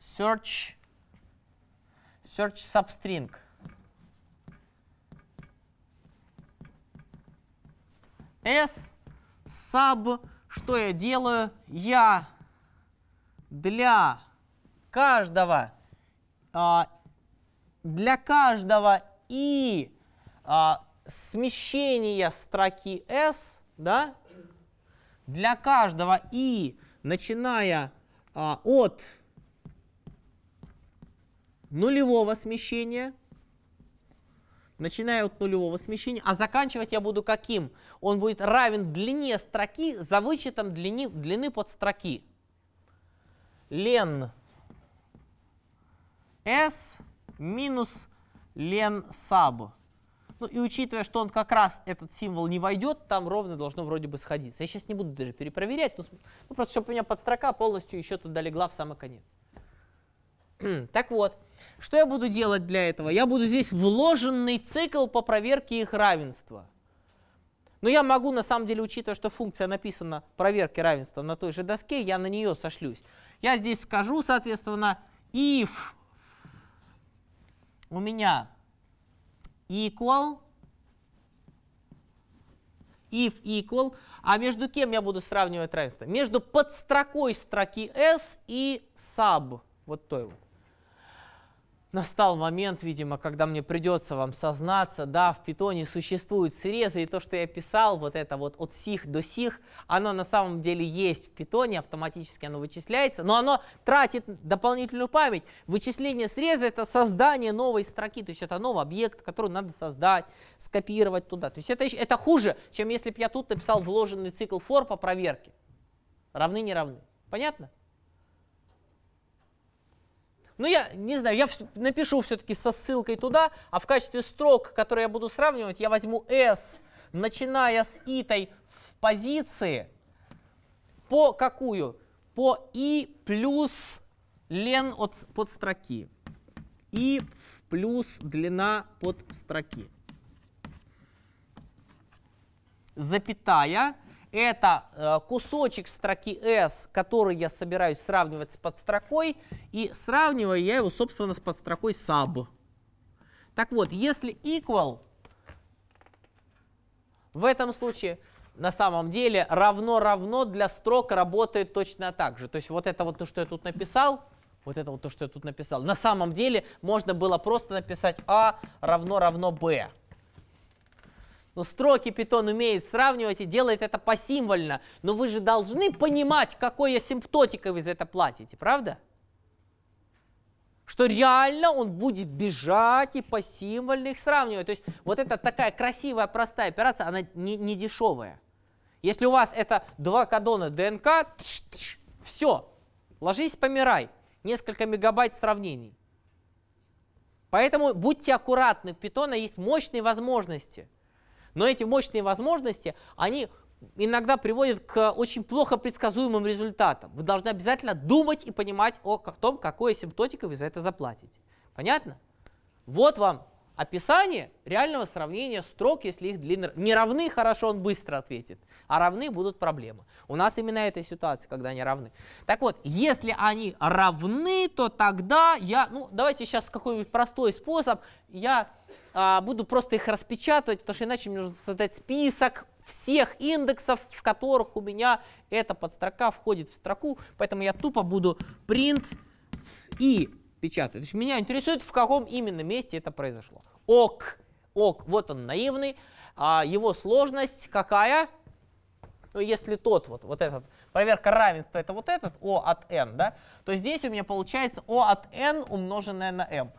search search substring. S sub, что я делаю? Я для каждого, а, для каждого и а, смещения строки s, да, для каждого и, начиная а, от нулевого смещения, начиная от нулевого смещения, а заканчивать я буду каким? Он будет равен длине строки за вычетом длини, длины подстроки. Лен S минус лен sub. Ну и учитывая, что он как раз, этот символ не войдет, там ровно должно вроде бы сходиться. Я сейчас не буду даже перепроверять, ну, ну просто чтобы у меня подстрока полностью еще туда легла в самый конец так вот, что я буду делать для этого? Я буду здесь вложенный цикл по проверке их равенства. Но я могу, на самом деле, учитывая, что функция написана проверки равенства на той же доске, я на нее сошлюсь. Я здесь скажу, соответственно, if у меня equal, if equal, а между кем я буду сравнивать равенство? Между подстрокой строки s и sub, вот той вот настал момент, видимо, когда мне придется вам сознаться, да, в питоне существуют срезы, и то, что я писал, вот это вот от сих до сих, оно на самом деле есть в питоне, автоматически оно вычисляется, но оно тратит дополнительную память. Вычисление среза — это создание новой строки, то есть это новый объект, который надо создать, скопировать туда. То есть это, это хуже, чем если бы я тут написал вложенный цикл for по проверке. Равны, не равны. Понятно? Ну, я не знаю, я напишу все-таки со ссылкой туда, а в качестве строк, которые я буду сравнивать, я возьму S, начиная с итой в позиции, по какую? По и плюс лен от подстроки. И плюс длина подстроки. Запятая это э, кусочек строки S, который я собираюсь сравнивать с подстрокой. И сравниваю я его, собственно, с подстрокой sub. Так вот, если equal, в этом случае на самом деле равно-равно для строк работает точно так же. То есть вот это вот то, что я тут написал, вот это вот то, что я тут написал. На самом деле можно было просто написать a «А» равно-равно b но ну, строки Питон умеет сравнивать и делает это посимвольно. Но вы же должны понимать, какой асимптотикой вы за это платите, правда? что реально он будет бежать и по их сравнивать. То есть вот это такая красивая, простая операция, она не, не дешевая. Если у вас это два кадона ДНК, тш, тш, все, ложись, помирай. Несколько мегабайт сравнений. Поэтому будьте аккуратны, у питона есть мощные возможности – но эти мощные возможности, они иногда приводят к очень плохо предсказуемым результатам. Вы должны обязательно думать и понимать о том, какой симптотика вы за это заплатите. Понятно? Вот вам описание реального сравнения строк, если их длинно... Не равны, хорошо, он быстро ответит, а равны будут проблемы. У нас именно эта ситуация, когда они равны. Так вот, если они равны, то тогда я... Ну, давайте сейчас какой-нибудь простой способ. Я а, буду просто их распечатывать, потому что иначе мне нужно создать список всех индексов, в которых у меня эта подстрока входит в строку, поэтому я тупо буду print и печатать. То есть меня интересует, в каком именно месте это произошло. Ок, ок, вот он наивный, а его сложность какая? Ну, если тот вот, вот этот, проверка равенства это вот этот, O от n, да, то здесь у меня получается O от n умноженное на m.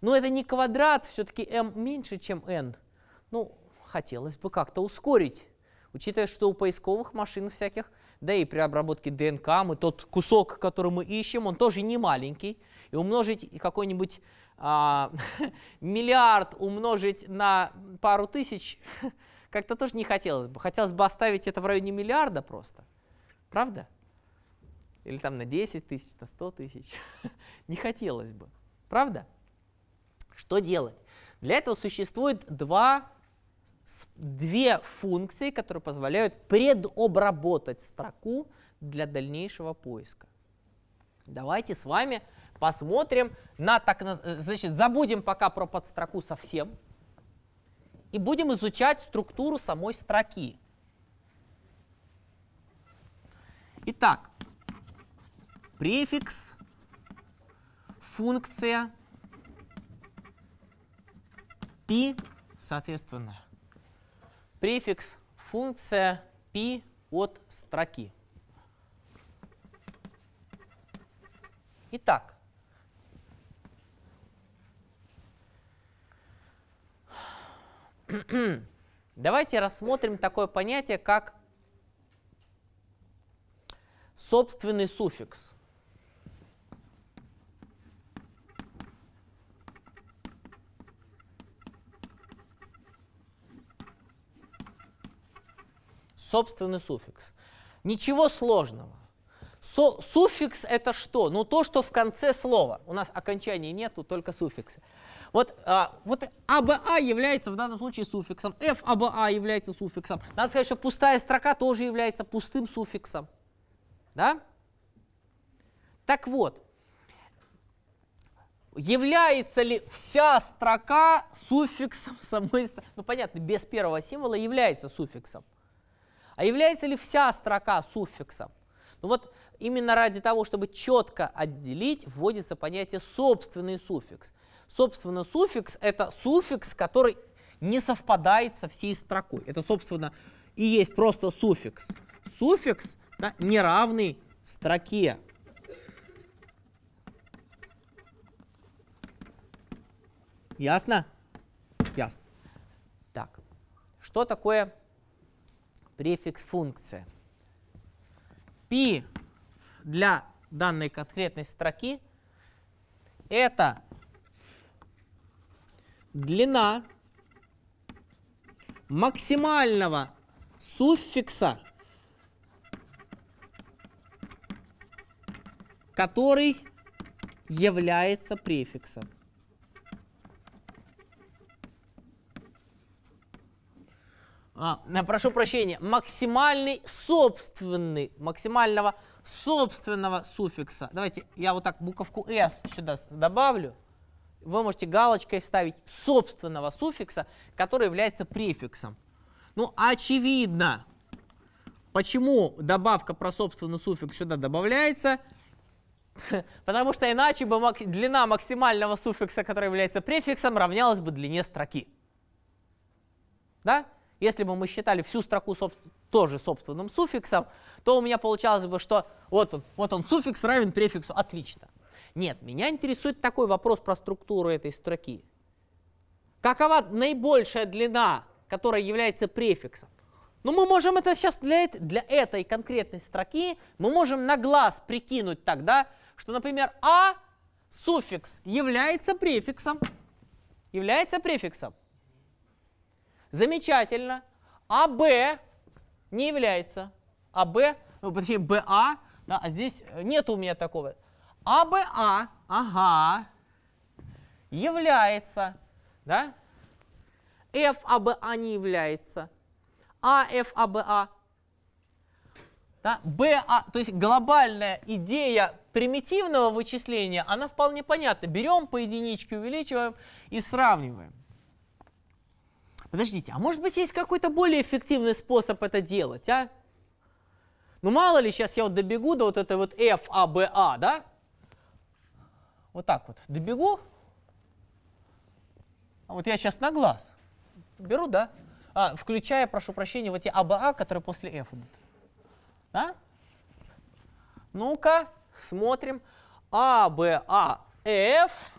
Но это не квадрат, все-таки m меньше, чем n. Ну, хотелось бы как-то ускорить, учитывая, что у поисковых машин всяких, да и при обработке ДНК мы тот кусок, который мы ищем, он тоже не маленький, и умножить какой-нибудь а, (laughs) миллиард умножить на пару тысяч (laughs) как-то тоже не хотелось бы. Хотелось бы оставить это в районе миллиарда просто. Правда? Или там на 10 тысяч, на 100 тысяч. (laughs) не хотелось бы. Правда? Что делать? Для этого существует два, две функции, которые позволяют предобработать строку для дальнейшего поиска. Давайте с вами посмотрим на так э, значит, забудем пока про подстроку совсем и будем изучать структуру самой строки. Итак, префикс, функция, π, соответственно, префикс функция π от строки. Итак, (clears throat) давайте рассмотрим такое понятие, как собственный суффикс. собственный суффикс. Ничего сложного. Со суффикс это что? Ну то, что в конце слова. У нас окончаний нету, только суффиксы. Вот, а, вот АБА а является в данном случае суффиксом, Фаба а является суффиксом. Надо сказать, что пустая строка тоже является пустым суффиксом. Да? Так вот, является ли вся строка суффиксом самой строки? Ну понятно, без первого символа является суффиксом. А является ли вся строка суффиксом? Ну вот именно ради того, чтобы четко отделить, вводится понятие собственный суффикс. Собственно, суффикс – это суффикс, который не совпадает со всей строкой. Это, собственно, и есть просто суффикс. Суффикс да, не равный строке. Ясно? Ясно. Так, что такое префикс функция. P для данной конкретной строки это длина максимального суффикса, который является префиксом. а, прошу прощения, максимальный собственный, максимального собственного суффикса. Давайте я вот так буковку s сюда добавлю. Вы можете галочкой вставить собственного суффикса, который является префиксом. Ну, очевидно, почему добавка про собственный суффикс сюда добавляется. (laughs) Потому что иначе бы длина максимального суффикса, который является префиксом, равнялась бы длине строки. Да? Если бы мы считали всю строку соб тоже собственным суффиксом, то у меня получалось бы, что вот он, вот он суффикс равен префиксу, отлично. Нет, меня интересует такой вопрос про структуру этой строки. Какова наибольшая длина, которая является префиксом? Ну, мы можем это сейчас для, для этой конкретной строки, мы можем на глаз прикинуть тогда, что, например, а суффикс является префиксом, является префиксом. Замечательно. А Б не является. А Б, ну, точнее, БА, да, а здесь э, нет у меня такого. А АБА, ага, является, да? А Б А не является. А А Б А, да? B, а, то есть глобальная идея примитивного вычисления, она вполне понятна. Берем по единичке, увеличиваем и сравниваем. Подождите, а может быть есть какой-то более эффективный способ это делать, а? Ну мало ли, сейчас я вот добегу до вот этой вот F A B A, да? Вот так вот добегу. А вот я сейчас на глаз беру, да? А, включая, прошу прощения, вот эти A B A, которые после F будут. Да? Ну-ка, смотрим. A а F.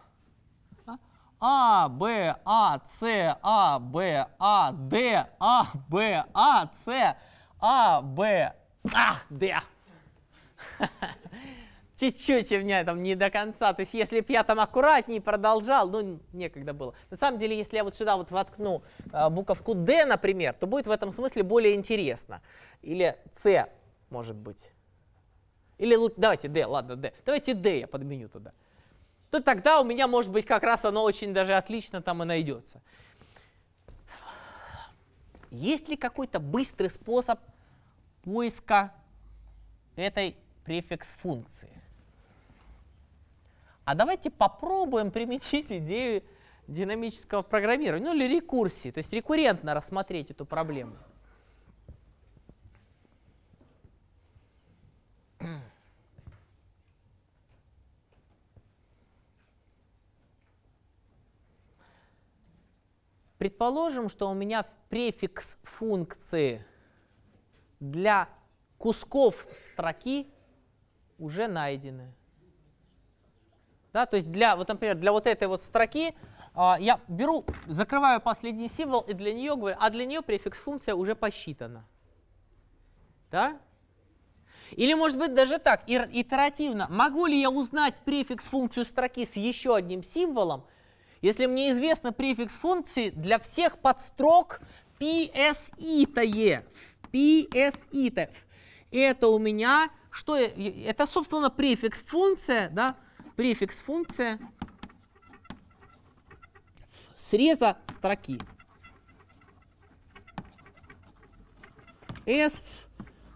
А, Б, А, С, А, Б, А, Д, А, Б, А, С, А, Б, А, Д. (laughs) Чуть-чуть у меня там не до конца. То есть если бы я там аккуратнее продолжал, ну, некогда было. На самом деле, если я вот сюда вот воткну а, буковку Д, например, то будет в этом смысле более интересно. Или С, может быть. Или давайте D, ладно, D. Давайте D я подменю туда то тогда у меня, может быть, как раз оно очень даже отлично там и найдется. Есть ли какой-то быстрый способ поиска этой префикс-функции? А давайте попробуем применить (laughs) идею динамического программирования, ну или рекурсии, то есть рекуррентно рассмотреть эту проблему. Предположим, что у меня префикс функции для кусков строки уже найдены. Да, то есть для, вот, например, для вот этой вот строки а, я беру, закрываю последний символ и для нее говорю, а для нее префикс функция уже посчитана. Да? Или, может быть, даже так, итеративно. Могу ли я узнать префикс функцию строки с еще одним символом, если мне известно префикс функции для всех подстрок PSI-то, PSI-то, это у меня, что это, собственно, префикс функция, да, префикс функция среза строки. S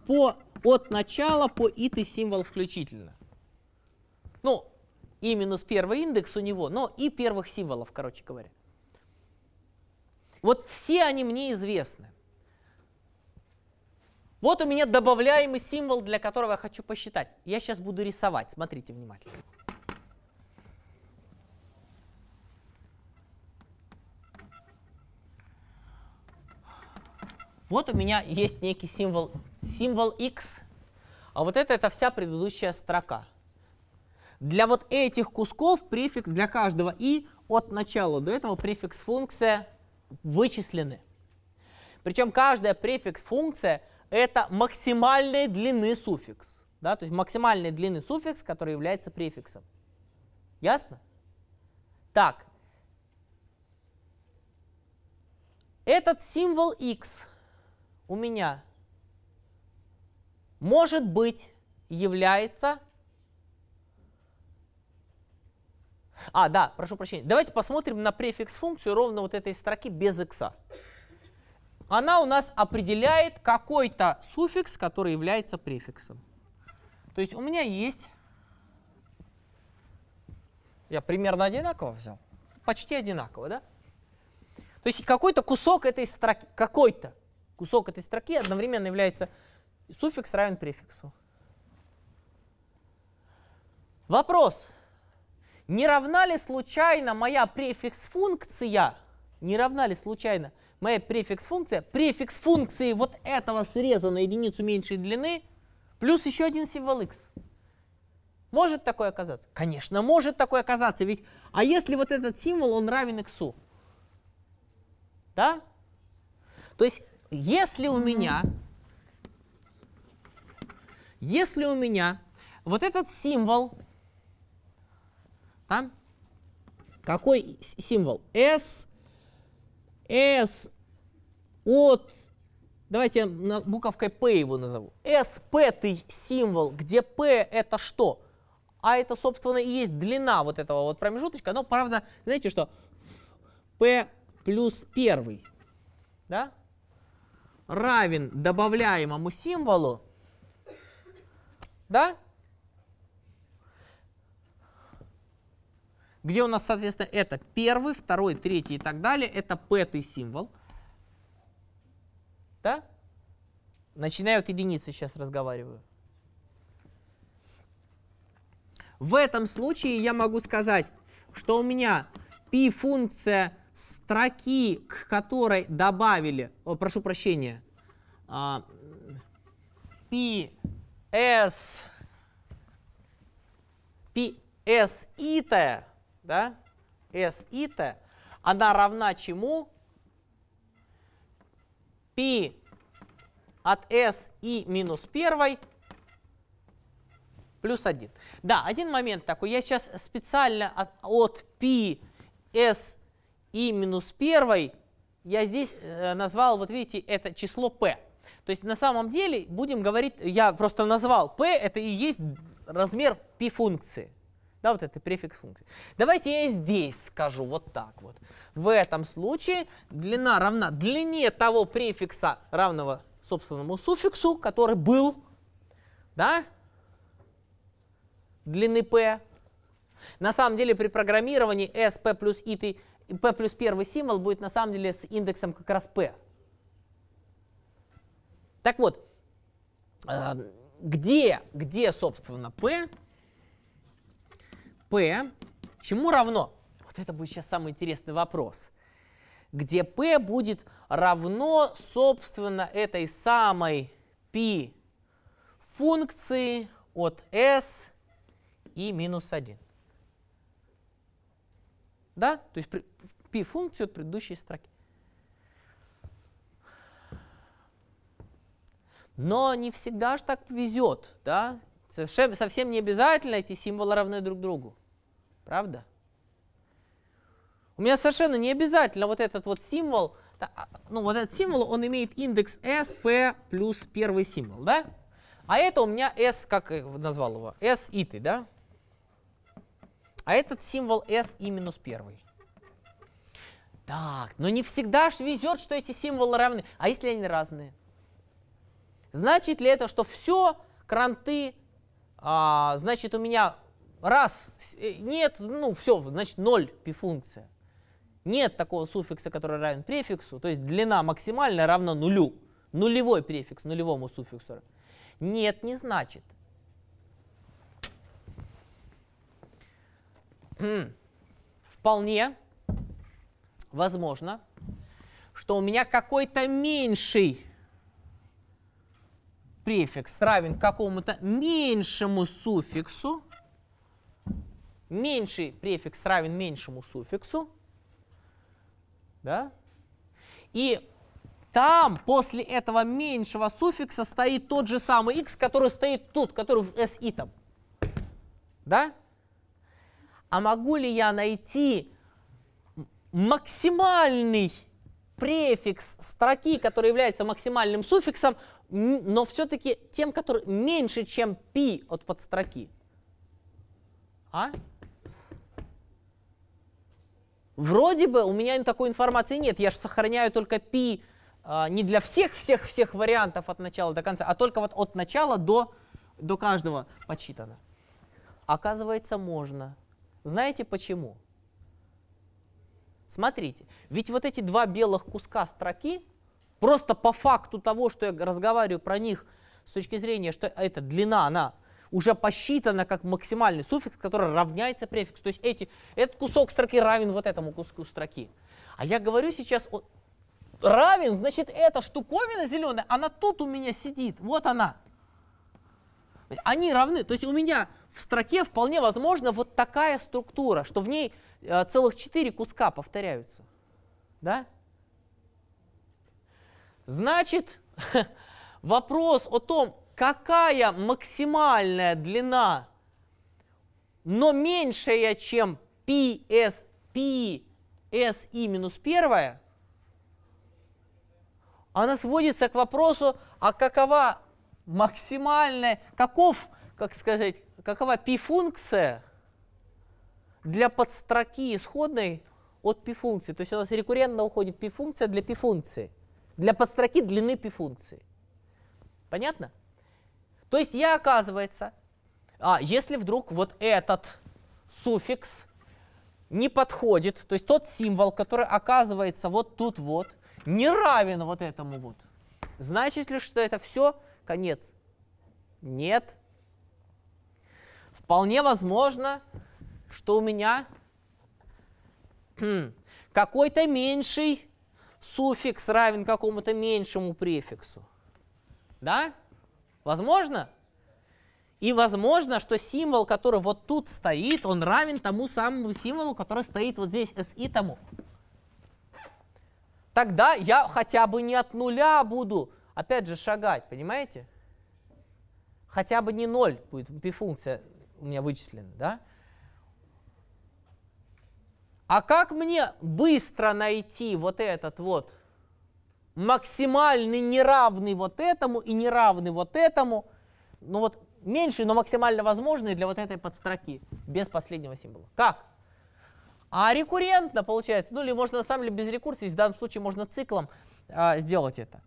по, от начала по it и символ включительно. Ну, и минус первый индекс у него, но и первых символов, короче говоря. Вот все они мне известны. Вот у меня добавляемый символ, для которого я хочу посчитать. Я сейчас буду рисовать, смотрите внимательно. Вот у меня есть некий символ, символ x, а вот это, это вся предыдущая строка. Для вот этих кусков префикс для каждого «и» от начала до этого префикс функция вычислены. Причем каждая префикс функция — это максимальной длины суффикс. Да? То есть максимальной длины суффикс, который является префиксом. Ясно? Так. Этот символ x у меня может быть является А, да, прошу прощения. Давайте посмотрим на префикс функцию ровно вот этой строки без "x". Она у нас определяет какой-то суффикс, который является префиксом. То есть у меня есть... Я примерно одинаково взял. Почти одинаково, да? То есть какой-то кусок этой строки, какой-то кусок этой строки одновременно является суффикс равен префиксу. Вопрос. Не равна ли случайно моя префикс-функция, не равна ли случайно моя префикс-функция, префикс функции вот этого среза на единицу меньшей длины, плюс еще один символ x? Может такое оказаться? Конечно, может такое оказаться. Ведь, а если вот этот символ, он равен x? Да? То есть, если у меня, если у меня вот этот символ да? Какой символ? S, S от... Давайте буковкой P его назову. S, пятый символ, где P это что? А это, собственно, и есть длина вот этого вот промежуточка. Но, правда, знаете что? P плюс первый, да? равен добавляемому символу, да? где у нас, соответственно, это первый, второй, третий и так далее. Это пятый символ. Да? Начинаю от единицы сейчас разговариваю. В этом случае я могу сказать, что у меня p-функция строки, к которой добавили, о, прошу прощения, s s и то да, S и T, она равна чему? P от S и минус первой плюс 1. Да, один момент такой. Я сейчас специально от, от π, s и минус первой я здесь э, назвал, вот видите, это число p. То есть на самом деле будем говорить, я просто назвал p, это и есть размер p функции. Да, вот это префикс функции. Давайте я здесь скажу вот так вот. В этом случае длина равна длине того префикса, равного собственному суффиксу, который был, да, длины p. На самом деле при программировании s, p плюс i, ты, p плюс первый символ будет на самом деле с индексом как раз p. Так вот, э, где, где собственно, p P чему равно? Вот это будет сейчас самый интересный вопрос. Где P будет равно, собственно, этой самой P функции от S и минус 1. Да? То есть P функции от предыдущей строки. Но не всегда же так повезет, да? совсем не обязательно эти символы равны друг другу. Правда? У меня совершенно не обязательно вот этот вот символ, а, ну вот этот символ, он имеет индекс S, P плюс первый символ, да? А это у меня S, как назвал его, S и ты, да? А этот символ S и минус первый. Так, но не всегда ж везет, что эти символы равны. А если они разные? Значит ли это, что все кранты, а, значит у меня раз э, нет, ну все, значит ноль пи-функция. Нет такого суффикса, который равен префиксу, то есть длина максимальная равна нулю. Нулевой префикс, нулевому суффиксу. Нет, не значит. Хм. Вполне возможно, что у меня какой-то меньший префикс равен какому-то меньшему суффиксу, меньший префикс равен меньшему суффиксу, да? и там после этого меньшего суффикса стоит тот же самый x, который стоит тут, который в si там. Да? А могу ли я найти максимальный префикс строки, который является максимальным суффиксом, но все-таки тем, который меньше, чем π от подстроки? А? Вроде бы у меня такой информации нет, я же сохраняю только пи а, не для всех-всех-всех вариантов от начала до конца, а только вот от начала до, до каждого подсчитано. Оказывается, можно. Знаете почему? Смотрите, ведь вот эти два белых куска строки, просто по факту того, что я разговариваю про них с точки зрения, что эта длина, она уже посчитано как максимальный суффикс, который равняется префиксу. То есть эти, этот кусок строки равен вот этому куску строки. А я говорю сейчас о... равен, значит, эта штуковина зеленая, она тут у меня сидит, вот она. Они равны. То есть у меня в строке вполне возможно вот такая структура, что в ней э, целых четыре куска повторяются. Да? Значит, (laughs) вопрос о том, какая максимальная длина, но меньшая, чем PS, PSI минус первая, она сводится к вопросу, а какова максимальная, каков, как сказать, какова пи-функция для подстроки исходной от пи-функции. То есть у нас рекуррентно уходит пи-функция для пи-функции, для подстроки длины пи-функции. Понятно? То есть я, оказывается, а если вдруг вот этот суффикс не подходит, то есть тот символ, который оказывается вот тут вот, не равен вот этому вот, значит ли, что это все конец? Нет. Вполне возможно, что у меня (clears throat) какой-то меньший суффикс равен какому-то меньшему префиксу. Да? Возможно? И возможно, что символ, который вот тут стоит, он равен тому самому символу, который стоит вот здесь, SI тому. Тогда я хотя бы не от нуля буду, опять же, шагать, понимаете? Хотя бы не ноль будет пи-функция у меня вычислена, да? А как мне быстро найти вот этот вот максимальный неравный вот этому и неравный вот этому, ну вот меньший, но максимально возможный для вот этой подстроки, без последнего символа. Как? А рекуррентно получается, ну или можно на самом деле без рекурсии, в данном случае можно циклом а, сделать это.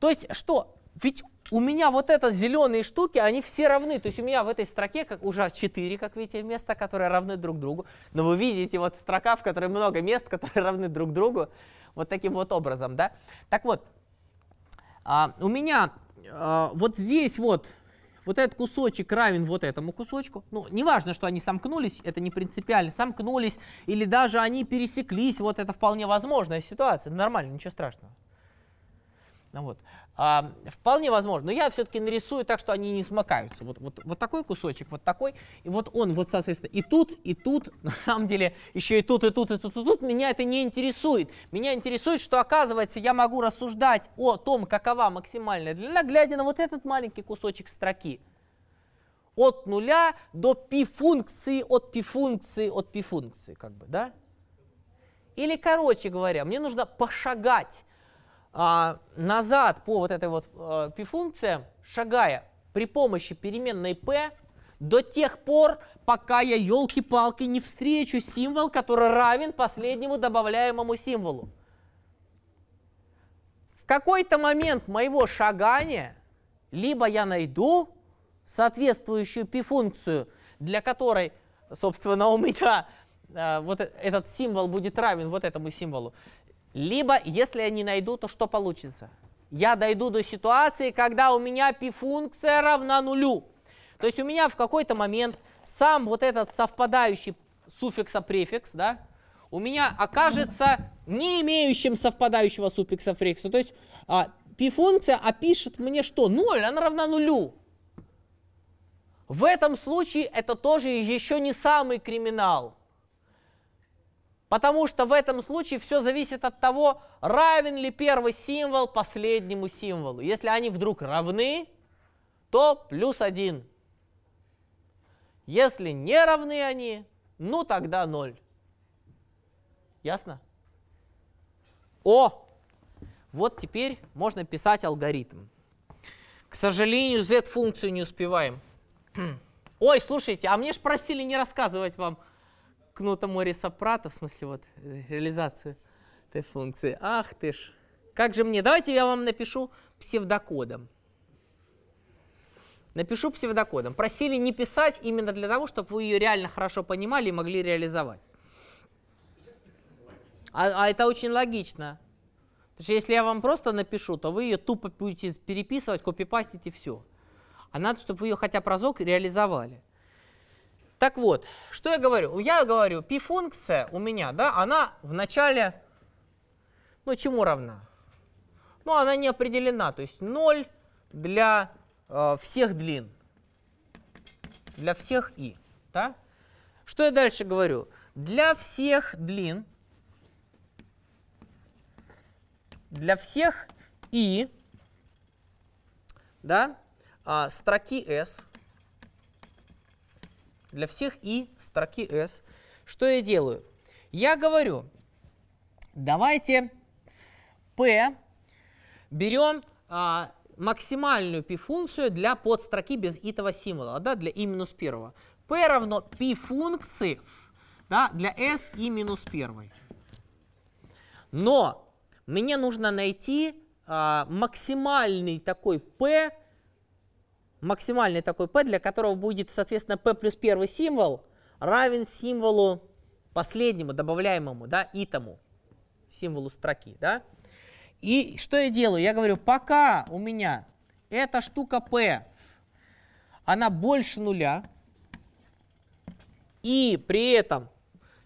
То есть что? Ведь у меня вот это зеленые штуки, они все равны. То есть у меня в этой строке как, уже 4, как видите, места, которые равны друг другу. Но вы видите вот строка, в которой много мест, которые равны друг другу вот таким вот образом, да. Так вот, а, у меня а, вот здесь вот, вот этот кусочек равен вот этому кусочку. Ну, неважно, что они сомкнулись, это не принципиально, сомкнулись, или даже они пересеклись, вот это вполне возможная ситуация, нормально, ничего страшного. Ну вот. А, вполне возможно. Но я все-таки нарисую так, что они не смыкаются. Вот, вот, вот такой кусочек, вот такой. И вот он, вот, соответственно, и тут, и тут, (laughs) на самом деле, еще и тут, и тут, и тут, и тут. Меня это не интересует. Меня интересует, что, оказывается, я могу рассуждать о том, какова максимальная длина, глядя на вот этот маленький кусочек строки. От нуля до пи-функции, от пи-функции, от пи-функции, как бы, да? Или, короче говоря, мне нужно пошагать а, назад по вот этой вот а, э, p-функции, шагая при помощи переменной p до тех пор, пока я елки-палки не встречу символ, который равен последнему добавляемому символу. В какой-то момент моего шагания либо я найду соответствующую p-функцию, для которой, собственно, у меня э, вот этот символ будет равен вот этому символу, либо, если я не найду, то что получится? Я дойду до ситуации, когда у меня пи-функция равна нулю. То есть у меня в какой-то момент сам вот этот совпадающий суффикса-префикс, да, у меня окажется не имеющим совпадающего суффикса-префикса. То есть а, пи-функция опишет мне что? Ноль, она равна нулю. В этом случае это тоже еще не самый криминал. Потому что в этом случае все зависит от того, равен ли первый символ последнему символу. Если они вдруг равны, то плюс один. Если не равны они, ну тогда ноль. Ясно? О! Вот теперь можно писать алгоритм. К сожалению, z-функцию не успеваем. (clears throat) Ой, слушайте, а мне же просили не рассказывать вам кнута мориса прата в смысле, вот, реализацию этой функции. Ах ты ж. Как же мне? Давайте я вам напишу псевдокодом. Напишу псевдокодом. Просили не писать именно для того, чтобы вы ее реально хорошо понимали и могли реализовать. А, а это очень логично. Потому что если я вам просто напишу, то вы ее тупо будете переписывать, копипастить и все. А надо, чтобы вы ее хотя бы разок реализовали. Так вот, что я говорю? Я говорю, пи-функция у меня, да, она в начале, ну, чему равна? Ну, она не определена, то есть 0 для э, всех длин, для всех i, да? Что я дальше говорю? Для всех длин, для всех i, да, э, строки s – для всех и строки s, что я делаю? Я говорю, давайте p берем а, максимальную p-функцию для подстроки без итого символа, да, для i минус первого. p равно p-функции да, для s и минус первой. Но мне нужно найти а, максимальный такой p максимальный такой p, для которого будет, соответственно, p плюс первый символ равен символу последнему, добавляемому, да, итому, символу строки, да. И что я делаю? Я говорю, пока у меня эта штука p, она больше нуля, и при этом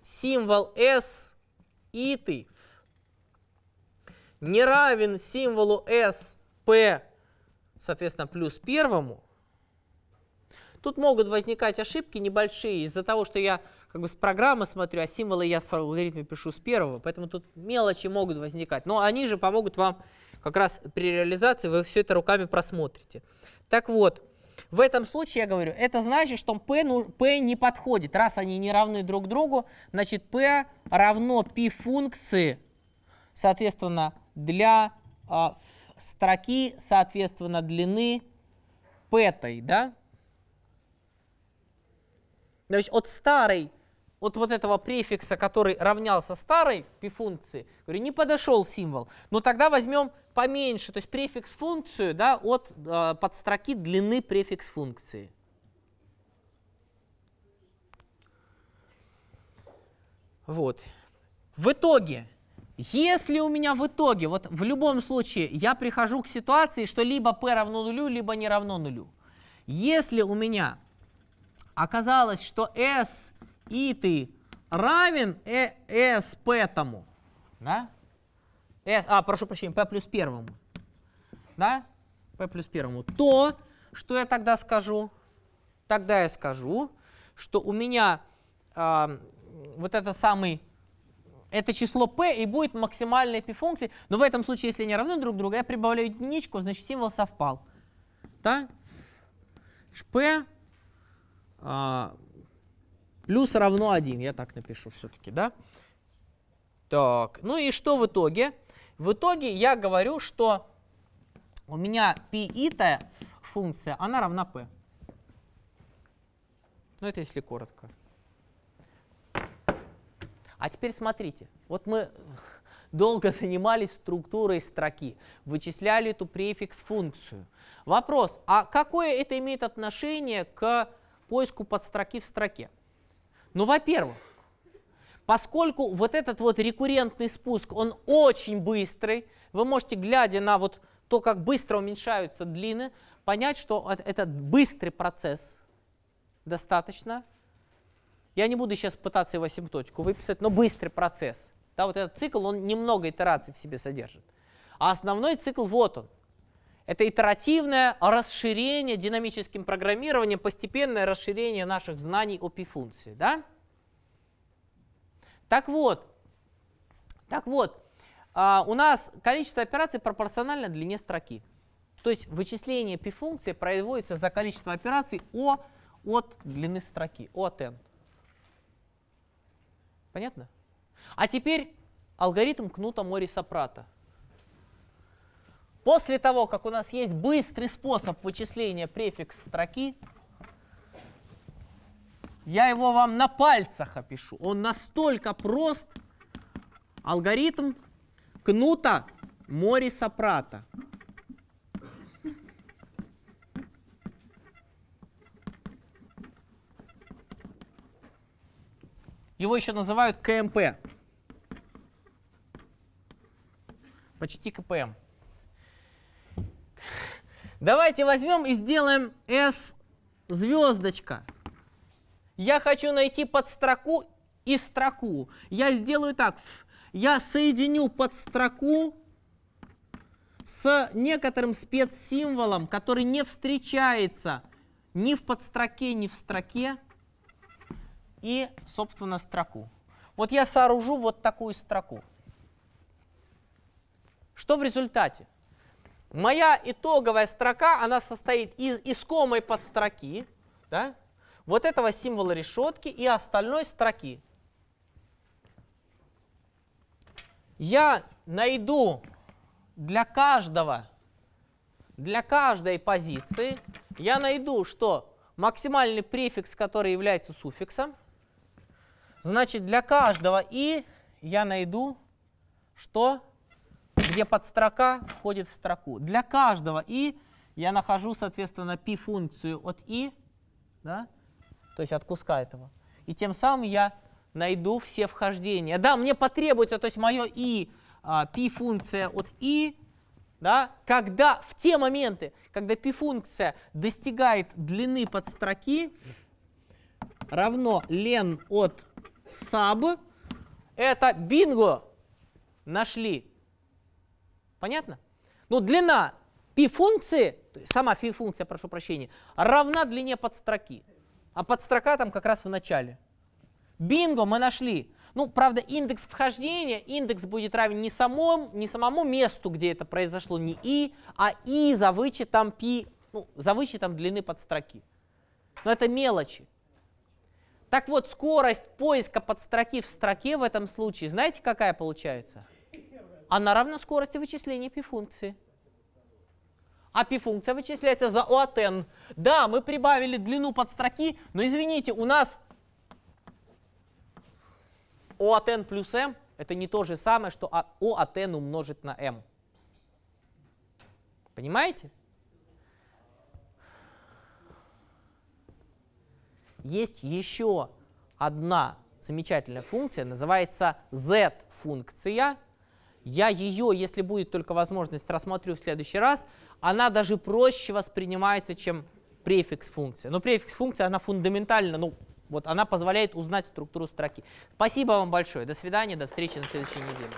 символ s и ты не равен символу s p соответственно, плюс первому. Тут могут возникать ошибки небольшие из-за того, что я как бы с программы смотрю, а символы я в алгоритме пишу с первого, поэтому тут мелочи могут возникать. Но они же помогут вам как раз при реализации, вы все это руками просмотрите. Так вот, в этом случае, я говорю, это значит, что p, ну, p не подходит. Раз они не равны друг другу, значит p равно p функции, соответственно, для а, строки, соответственно, длины пэтой, да? То есть от старой, от вот этого префикса, который равнялся старой пи функции, говорю, не подошел символ. Но ну, тогда возьмем поменьше, то есть префикс функцию, да, от э, строки длины префикс функции. Вот. В итоге если у меня в итоге, вот в любом случае, я прихожу к ситуации, что либо p равно нулю, либо не равно нулю. Если у меня оказалось, что s и ты равен э, s p тому, да? S, а, прошу прощения, p плюс первому, да? p плюс первому, то, что я тогда скажу? Тогда я скажу, что у меня э, вот этот самый это число p и будет максимальной пи функции. Но в этом случае, если они равны друг другу, я прибавляю единичку, значит символ совпал. Да? p а, плюс равно 1. Я так напишу все-таки, да? Так, ну и что в итоге? В итоге я говорю, что у меня пи-то функция, она равна p. Ну это если коротко. А теперь смотрите, вот мы (laughs) долго занимались структурой строки, вычисляли эту префикс-функцию. Вопрос, а какое это имеет отношение к поиску подстроки в строке? Ну, во-первых, поскольку вот этот вот рекуррентный спуск, он очень быстрый, вы можете, глядя на вот то, как быстро уменьшаются длины, понять, что этот быстрый процесс достаточно, я не буду сейчас пытаться его асимптотику выписать, но быстрый процесс. Да, вот этот цикл, он немного итераций в себе содержит. А основной цикл вот он. Это итеративное расширение динамическим программированием, постепенное расширение наших знаний о пи-функции. Да? Так вот, так вот, а, у нас количество операций пропорционально длине строки. То есть вычисление пи-функции производится за количество операций о, от длины строки, от n. Понятно? А теперь алгоритм кнута Мори прата После того, как у нас есть быстрый способ вычисления префикс строки, я его вам на пальцах опишу. Он настолько прост. Алгоритм кнута Мори прата Его еще называют КМП. Почти КПМ. Давайте возьмем и сделаем S звездочка. Я хочу найти подстроку и строку. Я сделаю так. Я соединю подстроку с некоторым спецсимволом, который не встречается ни в подстроке, ни в строке и, собственно, строку. Вот я сооружу вот такую строку. Что в результате? Моя итоговая строка, она состоит из искомой подстроки, да, вот этого символа решетки и остальной строки. Я найду для каждого, для каждой позиции, я найду, что максимальный префикс, который является суффиксом, Значит, для каждого «и» я найду, что, где подстрока входит в строку. Для каждого «и» я нахожу, соответственно, пи-функцию от «и», да? то есть от куска этого. И тем самым я найду все вхождения. Да, мне потребуется, то есть мое «и», а, пи-функция от «и», да, когда в те моменты, когда пи-функция достигает длины подстроки, равно лен от sub – это бинго, нашли. Понятно? Ну, длина пи-функции, сама фи-функция, прошу прощения, равна длине подстроки. А подстрока там как раз в начале. Бинго, мы нашли. Ну, правда, индекс вхождения, индекс будет равен не, самому, не самому месту, где это произошло, не и, а и за вычетом пи, ну, за вычетом длины подстроки. Но это мелочи. Так вот, скорость поиска под строки в строке в этом случае, знаете, какая получается? Она равна скорости вычисления пи-функции. А пи-функция вычисляется за O от n. Да, мы прибавили длину под строки, но извините, у нас O от n плюс m это не то же самое, что O от n умножить на m. Понимаете? есть еще одна замечательная функция, называется z-функция. Я ее, если будет только возможность, рассмотрю в следующий раз. Она даже проще воспринимается, чем префикс функция. Но префикс функция, она фундаментально, ну, вот она позволяет узнать структуру строки. Спасибо вам большое. До свидания, до встречи на следующей неделе.